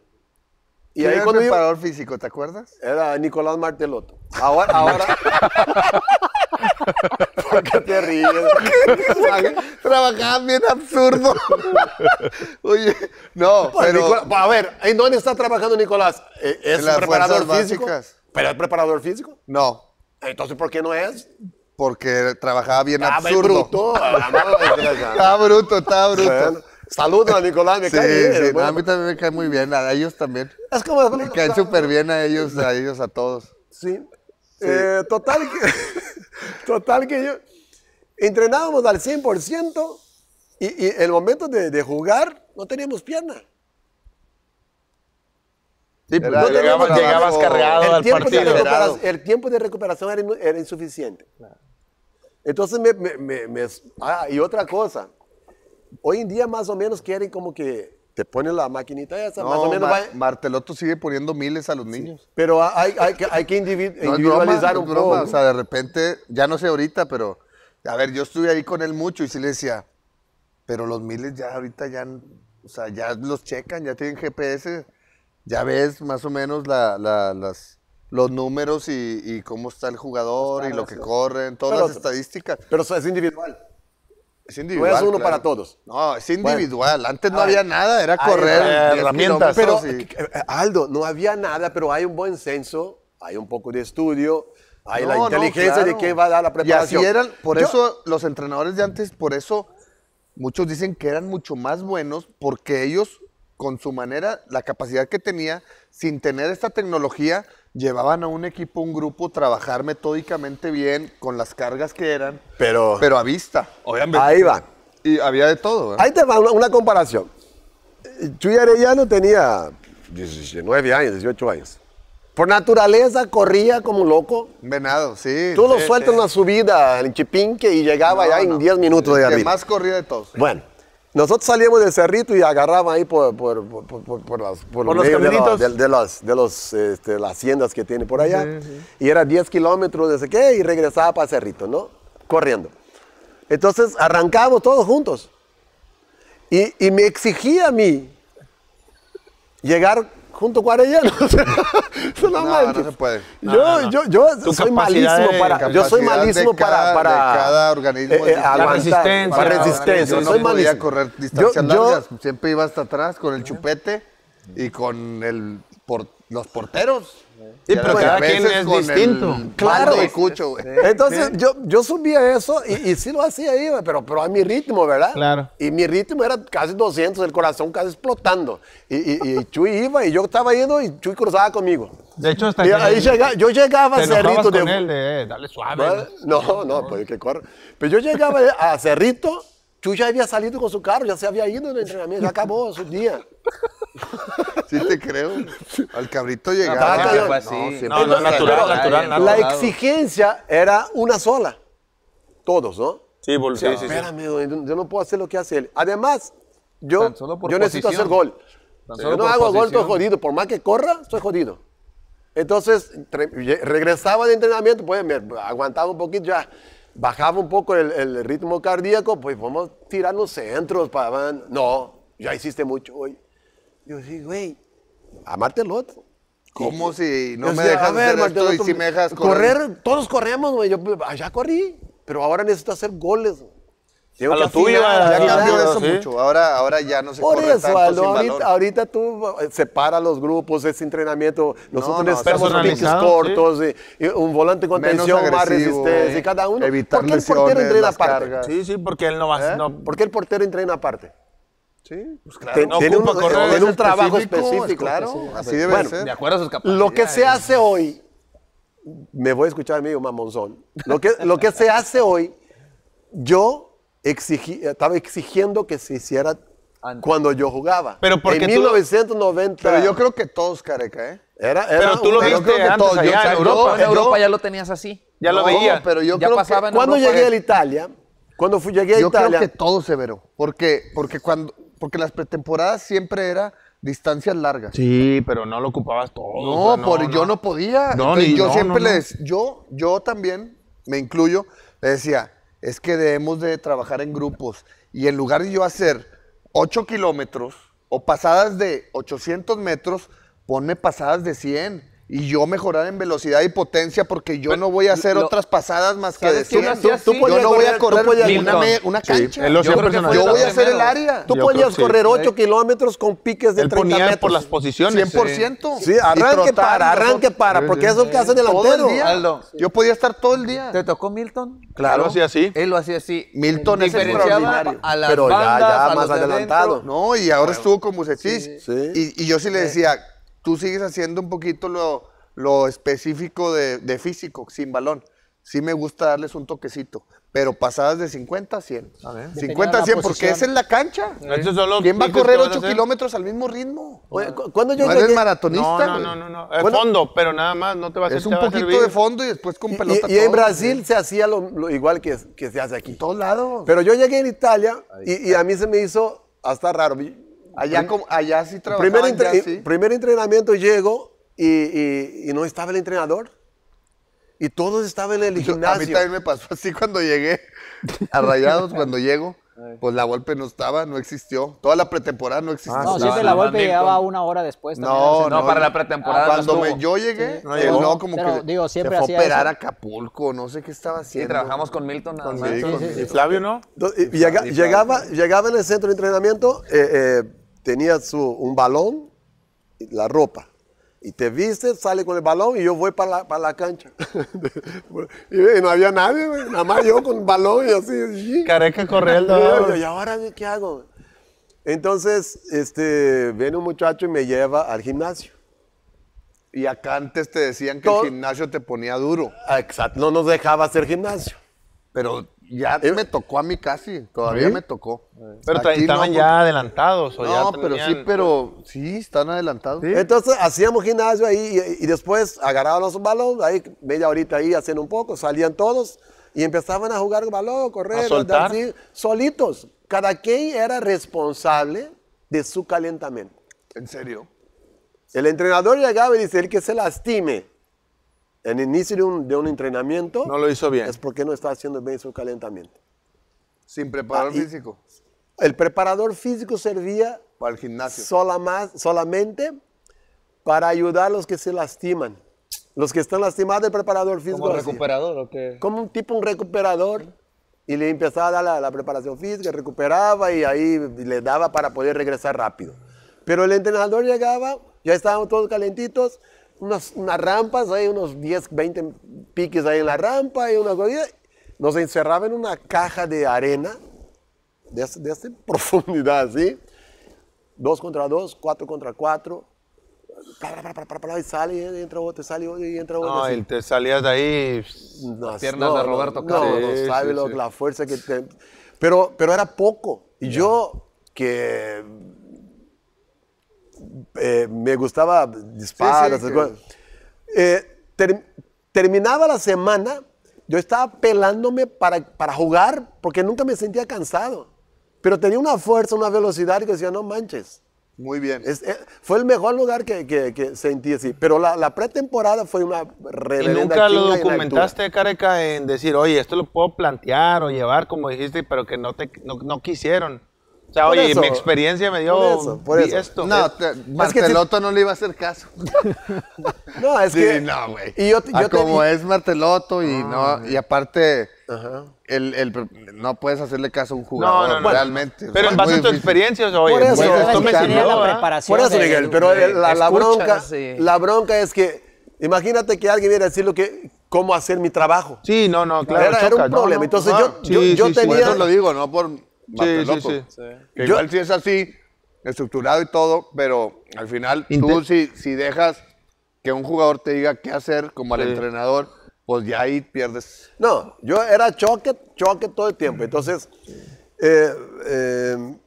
Speaker 2: Y ahí con el preparador físico, ¿te acuerdas? Era Nicolás Marteloto. Ahora, ahora, ¿Por qué te ríes? Trabajaba bien absurdo. Oye, no, pero... a ver, ¿en dónde está trabajando Nicolás? ¿E-, ¿Es preparador físico? ¿Pero es preparador físico? No. Entonces, ¿por qué no es? Porque trabajaba bien ah, absurdo. Ah, está bruto, está bruto. Saludos a Nicolás, me cae bien. a mí
Speaker 1: también me cae muy bien, a ellos también. Es como... Me caen súper bien a ellos, a ellos, a todos. Sí,
Speaker 2: eh, total, que, total que yo entrenábamos al 100% y, y el momento de, jugar no teníamos pierna. Pues, llegabas, cargado al partido. el tiempo de recuperación era, insuficiente. Entonces, ah, y otra cosa, hoy en día más o menos quieren como que te pones la maquinita y esa, más o menos. sigue poniendo miles a los niños. pero hay, hay, que, hay que individualizar un poco.
Speaker 1: O sea, de repente, ya no sé ahorita, pero a ver, yo estuve ahí con él mucho y sí le decía, pero los miles ya ahorita ya, o sea, ya los checan, ya tienen GPS, ya ves más o menos la, la, las, los números y, cómo está el jugador y lo que corren, todas las estadísticas. Pero eso es individual. Es individual. No es uno para todos.
Speaker 2: No, es individual. Antes no había nada, era correr. herramientas. Pero, eh, eh, Aldo, no había nada, pero hay un buen censo, hay un poco de estudio, hay la inteligencia de qué va a dar la preparación. eran, por eso los entrenadores de antes, por eso
Speaker 1: muchos dicen que eran mucho más buenos porque ellos, con su manera, la capacidad que tenía, sin tener esta tecnología, llevaban a un equipo, un grupo, trabajar metódicamente bien, con las cargas que eran,
Speaker 2: pero, pero a vista.
Speaker 1: Obviamente. Ahí va. Y había de
Speaker 2: todo. Ahí te va una, comparación. Chuy Arellano tenía 19 años, 18 años. Por naturaleza corría como loco. Venado, sí. Tú lo sueltas en una subida en Chipinque y llegaba ya en 10 minutos de arriba. El más corría de todos. Bueno, nosotros salíamos del cerrito y agarraba ahí por, los de, este, las, haciendas que tiene por allá. Y era 10 kilómetros desde qué y regresaba para el cerrito, ¿no? Corriendo. Entonces arrancábamos todos juntos. Y, y me exigía a mí llegar junto con Arellano? No, no se puede. No, yo, no, yo, yo, soy malísimo para. Yo soy malísimo para. para cada organismo. Eh, eh, la resistencia. Para resistencia.
Speaker 1: Yo soy malísimo. Podía correr distancias largas. Siempre iba hasta atrás con el chupete y con el
Speaker 2: por, los
Speaker 1: porteros y pero cada quien es distinto. Claro. escucho Entonces,
Speaker 2: yo, yo subía eso y, y sí lo hacía ahí, pero, pero a mi ritmo, ¿verdad? Claro. Y mi ritmo era casi 200, el corazón casi explotando. Y, y, y Chuy iba y yo estaba yendo y Chuy cruzaba conmigo. De hecho, hasta ahí llegaba, yo llegaba a Cerrito. de, él, suave. No, no, pues que corre. Pero yo llegaba a Cerrito Tú ya había salido con su carro, ya se había ido el entrenamiento, ya acabó su día. Sí te creo. Al cabrito llegaba. No, no, no, natural, natural, La exigencia era una sola. Todos, ¿no? Sí, o sí, espérame, yo no puedo hacer lo que hace él. Además, yo, yo necesito hacer gol.
Speaker 5: yo no hago gol, estoy jodido.
Speaker 2: Por más que corra, estoy jodido. Entonces, regresaba de entrenamiento, pues me aguantaba un poquito ya bajaba un poco el, ritmo cardíaco, pues vamos a centros para... No, ya hiciste mucho hoy. Yo sí, güey, a Martelot. ¿Cómo si no me dejas hacer correr? todos corremos, güey. Yo allá corrí, pero ahora necesito hacer goles. Digo ya cambió eso mucho.
Speaker 1: Ahora, ahora ya no se Por corre eso, tanto
Speaker 2: ahorita, tú eh, separas los grupos, ese entrenamiento. Nosotros tenemos no, piques cortos, y un volante con tensión, más resistencia, y cada uno. Evitar ¿Por qué el portero entrena aparte? Sí, sí, porque él no va. a ¿Eh? No. ¿por qué el portero entrena aparte? Sí, pues claro. Eh, tiene, un, trabajo específico. claro, así debe bueno, ser. De acuerdo a sus Lo que se hace hoy, me voy a escuchar mí, mamonzón. Lo que, lo que se hace hoy, yo estaba exigiendo que se hiciera cuando yo jugaba. Pero en 1990. Pero yo creo que todos, careca, ¿eh? Era, pero tú lo viste antes en Europa. ya lo tenías así. Ya lo veía. pero yo ya creo que cuando llegué a Italia, cuando llegué a Italia... Yo creo que todo se veró.
Speaker 1: Porque, porque, cuando, porque las pretemporadas siempre eran distancias largas. Sí, pero
Speaker 3: no lo ocupabas todo.
Speaker 1: No, yo no podía. yo siempre les... Yo, yo también, me incluyo, le decía es que debemos de trabajar en grupos y en lugar de yo hacer 8 kilómetros o pasadas de 800 metros, ponme pasadas de 100 y yo mejorar en velocidad y potencia porque yo no voy a hacer
Speaker 2: otras pasadas más que de 100. Tú, yo no voy a correr, una, una, cancha. yo, voy a hacer el área. Tú podías correr 8 kilómetros con piques de 30 metros. por las posiciones. 100%. Sí, arranque para, arranque para, porque es lo que hace delantero. Yo podía estar
Speaker 4: todo el día. ¿Te tocó Milton? Claro. Él lo hacía así. Él lo hacía así. Milton es extraordinario. A Pero ya, ya más adelantado.
Speaker 1: No, y ahora estuvo con Musetis Y yo sí le decía tú sigues haciendo un poquito lo, específico de, físico, sin balón. Sí me gusta darles un toquecito, pero pasadas de 50 a 100.
Speaker 5: A 50 a 100,
Speaker 1: porque es en la cancha.
Speaker 3: ¿Quién va a correr 8 kilómetros
Speaker 1: al mismo ritmo? ¿Cuándo yo no maratonista. No, no, no. no, fondo,
Speaker 3: pero nada más, no te a
Speaker 1: Es un poquito de
Speaker 3: fondo y después con
Speaker 1: pelota.
Speaker 2: Y, en Brasil se hacía lo, igual que, que, se hace aquí. En todos lados. Pero yo llegué en Italia y, y a mí se me hizo hasta raro Allá, como allá sí trabajaban, primer, sí. primer entrenamiento llego y, no estaba el entrenador. Y todos estaban en el gimnasio. A mí también me pasó así cuando llegué a Rayados, cuando llego. Pues la
Speaker 1: golpe no estaba, no existió. Toda la pretemporada no existió. no, ah, siempre la golpe llegaba
Speaker 4: una hora después. no, no, para la pretemporada. Ah, cuando yo llegué, no, llegó. como que digo, siempre se fue a operar a
Speaker 1: Acapulco,
Speaker 4: no sé qué estaba haciendo. Sí, trabajamos con Milton. Con, ¿Y Flavio no? llegaba,
Speaker 2: llegaba en el centro de entrenamiento, eh, eh tenía su, un balón, la ropa. Y te viste, sale con el balón y yo voy para la, para la cancha. y no había nadie, nada más yo con el balón y así. Careca corriendo. y, y ahora, ¿qué hago? Entonces, este, viene un muchacho y me lleva al gimnasio. Y acá antes te decían que el gimnasio te ponía duro. Ah, exacto, no
Speaker 1: nos dejaba hacer gimnasio. Pero ya me tocó a mí casi, todavía me tocó.
Speaker 3: Pero estaban pues. ya adelantados. no, pero sí,
Speaker 2: pero sí, están adelantados. Entonces hacíamos gimnasio ahí y, después agarraban los balones, ahí media horita ahí haciendo un poco, salían todos y empezaban a jugar balón, correr, a solitos. Cada quien era responsable de su calentamiento. ¿En serio? El entrenador llegaba y dice, el que se lastime, el inicio de un, entrenamiento no lo hizo bien. Es porque no está haciendo bien su calentamiento. Sin preparador ah, físico. El preparador físico servía para el gimnasio. Sola más, solamente para ayudar a los que se lastiman. Los que están lastimados, el preparador físico. Como
Speaker 4: recuperador
Speaker 2: o qué? Como un tipo, un recuperador. Y le empezaba a dar la, la preparación física, recuperaba y ahí le daba para poder regresar rápido. Pero el entrenador llegaba, ya estábamos todos calentitos, unas, unas rampas, hay unos 10, 20 piques ahí en la rampa y una cosa. Nos encerraba en una caja de arena de, esa de esa profundidad, ¿sí? Dos contra dos, cuatro contra cuatro. para para para para y sale, y entra otro, sale y entra otro. No, así. y
Speaker 3: te salías de ahí, las piernas de Roberto No, no, no sabe lo, la
Speaker 2: fuerza que te... Pero, pero era poco. Y yo, que eh, me gustaba disparar eh, terminaba la semana, yo estaba pelándome para, para jugar porque nunca me sentía cansado. Pero tenía una fuerza, una velocidad que decía, no manches. Muy bien. Eh, fue el mejor lugar que, sentí así. Pero la, pretemporada fue una reverenda ¿Y nunca lo documentaste,
Speaker 3: Careca, en decir, oye, esto lo puedo plantear o llevar, como dijiste, pero que no, no, no quisieron? O sea, oye, mi experiencia me dio por eso, esto. No, Marteloto no le iba a hacer caso.
Speaker 1: no, es sí, que...
Speaker 3: no, güey. Ah, como
Speaker 1: es Marteloto y ah, no, y aparte... El, el, no puedes hacerle caso a un jugador, no, realmente.
Speaker 5: Pero en base a tu experiencia, oye, por eso, pues, esto me sirvió, la ¿eh? preparación Por eso, Miguel, pero la, bronca,
Speaker 2: la bronca es que, imagínate que alguien viene a decir que, cómo hacer mi trabajo. Sí, no, no, claro. Era, un problema. Entonces yo, yo, yo tenía... lo
Speaker 1: digo, no por sí, sí,
Speaker 5: sí, igual
Speaker 1: es así, estructurado y todo, pero al final tú si,
Speaker 2: dejas que un jugador te diga qué hacer como al entrenador, pues ya ahí pierdes. No, yo era choque, choque todo el tiempo. Entonces, eh, eh,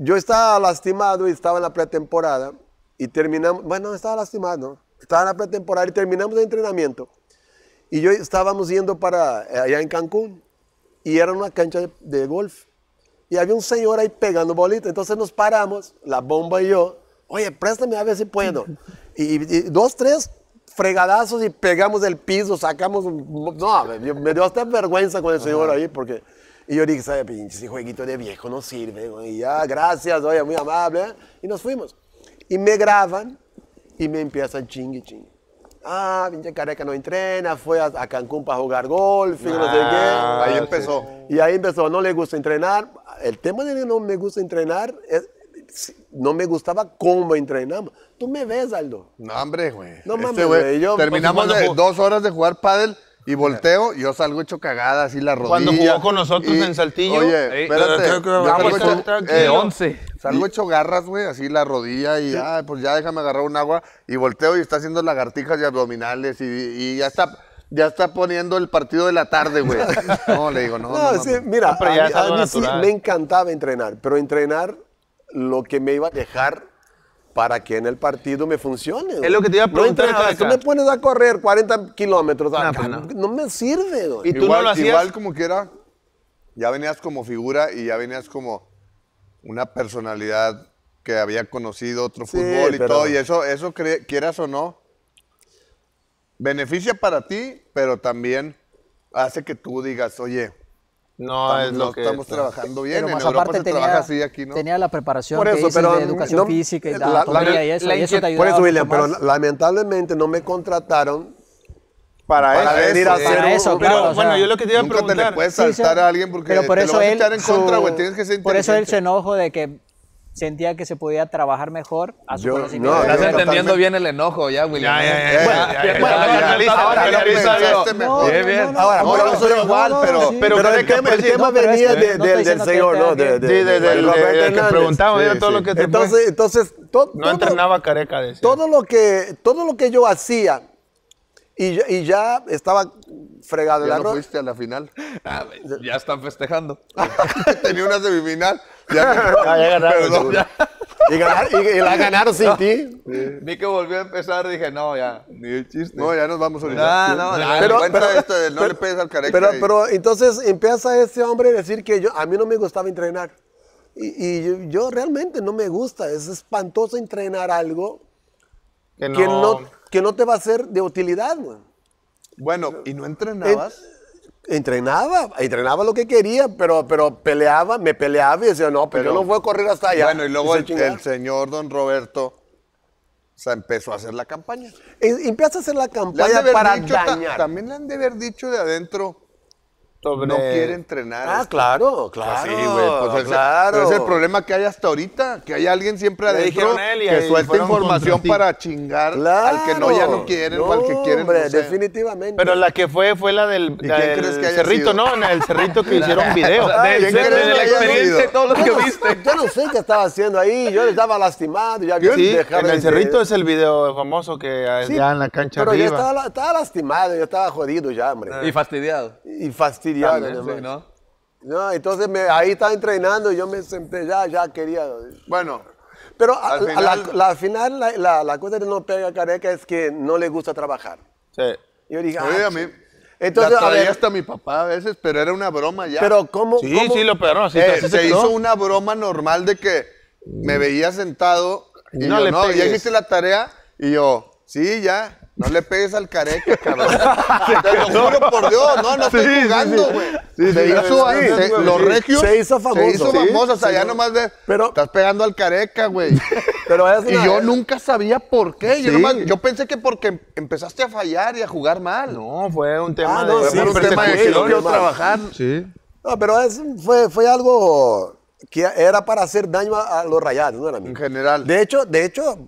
Speaker 2: yo estaba lastimado y estaba en la pretemporada y terminamos, bueno, estaba lastimado, estaba en la pretemporada y terminamos el entrenamiento. Y yo estábamos yendo para eh, allá en Cancún y era una cancha de golf y había un señor ahí pegando bolita. Entonces nos paramos, la bomba y yo. Oye, préstame a ver si puedo. Y, dos, tres fregadazos y pegamos el piso, sacamos. no, me, dio hasta vergüenza con el señor ahí porque. Y yo dije, ¿sabes? pinche, ese jueguito de viejo no sirve. Y ya, gracias, oye, muy amable. ¿eh? Y nos fuimos. Y me graban y me empiezan chingue, chingue. Ah, pinche careca no entrena, fue a, Cancún para jugar golf y no sé qué. Ah, ahí ah, empezó. Y ahí empezó, no le gusta entrenar, el tema de no me gusta entrenar es, no me gustaba cómo entrenamos. Tú me ves, Aldo. No, hombre, güey. No este mames, güey. Terminamos de dos horas de jugar pádel y volteo,
Speaker 1: yo salgo hecho cagada, así la rodilla. Cuando jugó con nosotros en Saltillo. Oye, espérate. salgo hecho, 11. Eh, salgo hecho garras, güey, así la rodilla y, pues ya déjame agarrar un agua. Y volteo y está haciendo lagartijas y abdominales y ya está ya está poniendo el partido de la tarde, güey. No, le digo, no. no, sí, mira, a, mí, sí me
Speaker 2: encantaba entrenar, pero entrenar lo que me iba a dejar para que en el partido me funcione. Es lo que te iba a preguntar. No tú me pones a correr 40 kilómetros. Ah, pues no, no. me sirve.
Speaker 1: Güey. ¿Y igual, como quiera, ya venías como figura y ya venías como una personalidad que había conocido otro fútbol y todo. Y eso, eso quieras o no, beneficia para ti, pero también hace que tú digas, oye,
Speaker 3: no, es lo que estamos trabajando bien. Pero en más Europa aparte se tenía,
Speaker 4: trabaja así, aquí no. Tenía la preparación por eso, pero, de educación física y la, y eso, y eso te Por eso, William, pero
Speaker 2: lamentablemente no me contrataron para, para venir eso, a hacer eso, pero bueno, yo lo que te iba a preguntar, nunca te le puedes saltar a alguien porque pero por te eso lo vas a echar en contra, güey, tienes que ser Por eso él
Speaker 4: se enojo de que sentía que se podía trabajar mejor
Speaker 3: a su yo, conocimiento. No, Estás entendiendo
Speaker 4: bien el enojo ya, William. Ya,
Speaker 1: bien. Ahora, no, no
Speaker 2: soy igual, pero, pero, pero el, tema, el tema venía del señor, ¿no? De,
Speaker 3: que preguntaba, todo lo que Entonces,
Speaker 2: entonces no entrenaba careca de Todo lo que todo lo que yo hacía y, y ya estaba fregado el arroz. no fuiste a la
Speaker 1: final. ya están festejando. Tenía una semifinal. Ya,
Speaker 2: Y, ganar, la ganaron sin ti.
Speaker 1: Sí. que volvió a empezar, dije, no, ya, ni el chiste. No, ya nos vamos a olvidar. No, no, no, pero,
Speaker 2: entonces empieza este hombre a decir que yo, a mí no me gustaba entrenar. Y, yo, realmente no me gusta. Es espantoso entrenar algo que no, que no, te va a ser de utilidad, Bueno, ¿y no entrenabas? Entrenaba, entrenaba lo que quería, pero, pero peleaba, me peleaba y decía, no, pues pero, yo no voy a correr hasta allá. Bueno, y luego el, señor don Roberto empezó
Speaker 1: a hacer la campaña.
Speaker 2: Empieza a hacer la campaña para también le han de haber dicho de adentro, no quiere
Speaker 1: entrenar. Ah, claro, claro. Pues claro. es el problema que hay hasta ahorita, que hay alguien siempre adentro que suelta información para chingar
Speaker 3: al que
Speaker 5: no ya no quiere o al que quieren.
Speaker 3: definitivamente. Pero la que fue fue la del, cerrito, ¿no? En el cerrito que hicieron video. de, de, todo lo que
Speaker 2: viste. Yo no sé qué estaba haciendo ahí, yo estaba lastimado. sí, en el cerrito
Speaker 3: es el video
Speaker 2: famoso que eh, ya en la cancha arriba. Pero yo estaba, estaba lastimado, yo estaba jodido ya, hombre. Ah. Y fastidiado. Y fastidiado ¿no? entonces ahí estaba entrenando y yo me senté ya, ya quería. Bueno. Pero al final, la, final la, cosa que no pega careca es que no le gusta trabajar. Sí. Yo dije, ah, a mí, entonces, la a hasta
Speaker 1: mi papá a veces, pero era una broma ya. Pero ¿cómo? Sí, sí, lo peor. Eh, se, hizo una broma normal de que me veía sentado y no, yo, le no, ya hiciste la tarea y yo, sí, ya. No le pegues al careca, cabrón. Te lo juro por Dios. No, no estoy jugando, güey. Sí, sí. se hizo, se, los regios. Se hizo famoso. Se hizo famoso. O sea, ya nomás de. Pero, estás pegando al careca, güey. Pero es Y yo nunca sabía por qué. Yo, yo pensé que porque empezaste a fallar y a jugar mal. No, fue un ah, tema de. Fue un
Speaker 3: tema de que no trabajar. Sí.
Speaker 2: No, pero fue, fue algo que era para hacer daño a, los rayados, ¿no era En general. De hecho, de hecho,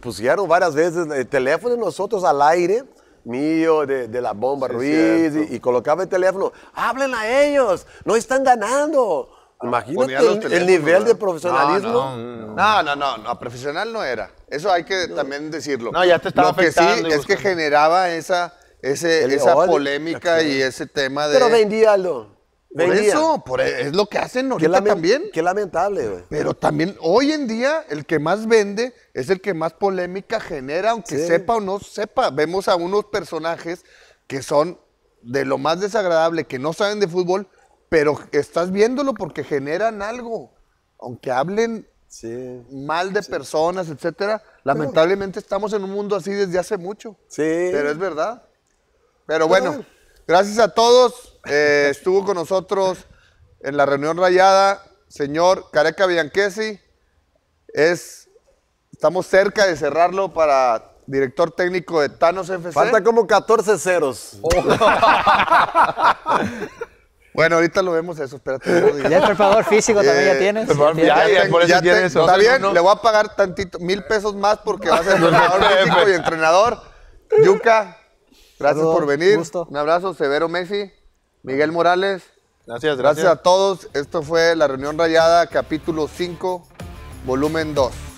Speaker 2: pusieron varias veces el eh, teléfono de nosotros al aire mío de, la bomba Ruiz y, colocaba el teléfono, hablen a ellos, no están ganando. Ah, Imagínate el,
Speaker 1: nivel de profesionalismo. No no, no no profesional no era. Eso hay que también decirlo. No, ya te estaba Lo que sí es que generaba esa, ese, esa polémica y ese tema de... Pero
Speaker 2: vendíalo.
Speaker 1: Por eso, e,
Speaker 2: es lo que hacen ahorita qué también.
Speaker 1: Qué lamentable, Pero también hoy en día el que más vende es el que más polémica genera, aunque sepa o no sepa. Vemos a unos personajes que son de lo más desagradable, que no saben de fútbol, pero estás viéndolo porque generan algo. Aunque hablen mal de personas, etcétera, lamentablemente estamos en un mundo así desde hace mucho. Sí. Pero es verdad. Pero bueno, gracias a todos. Eh, estuvo con nosotros en la reunión rayada, señor Careca Bianchesi. Es, estamos cerca de cerrarlo para director técnico de Thanos FC. Falta como 14 ceros. bueno, ahorita lo vemos eso, Ya el preparador físico también ya eh, tienes. ya, ya, Está bien, le voy a pagar tantito, mil pesos más porque va a ser preparador físico y pues. entrenador. Yuka,
Speaker 3: gracias por venir.
Speaker 1: Un abrazo, Severo Messi. Miguel Morales.
Speaker 3: Gracias, gracias. Gracias a
Speaker 1: todos. Esto fue La Reunión Rayada, capítulo 5, volumen 2.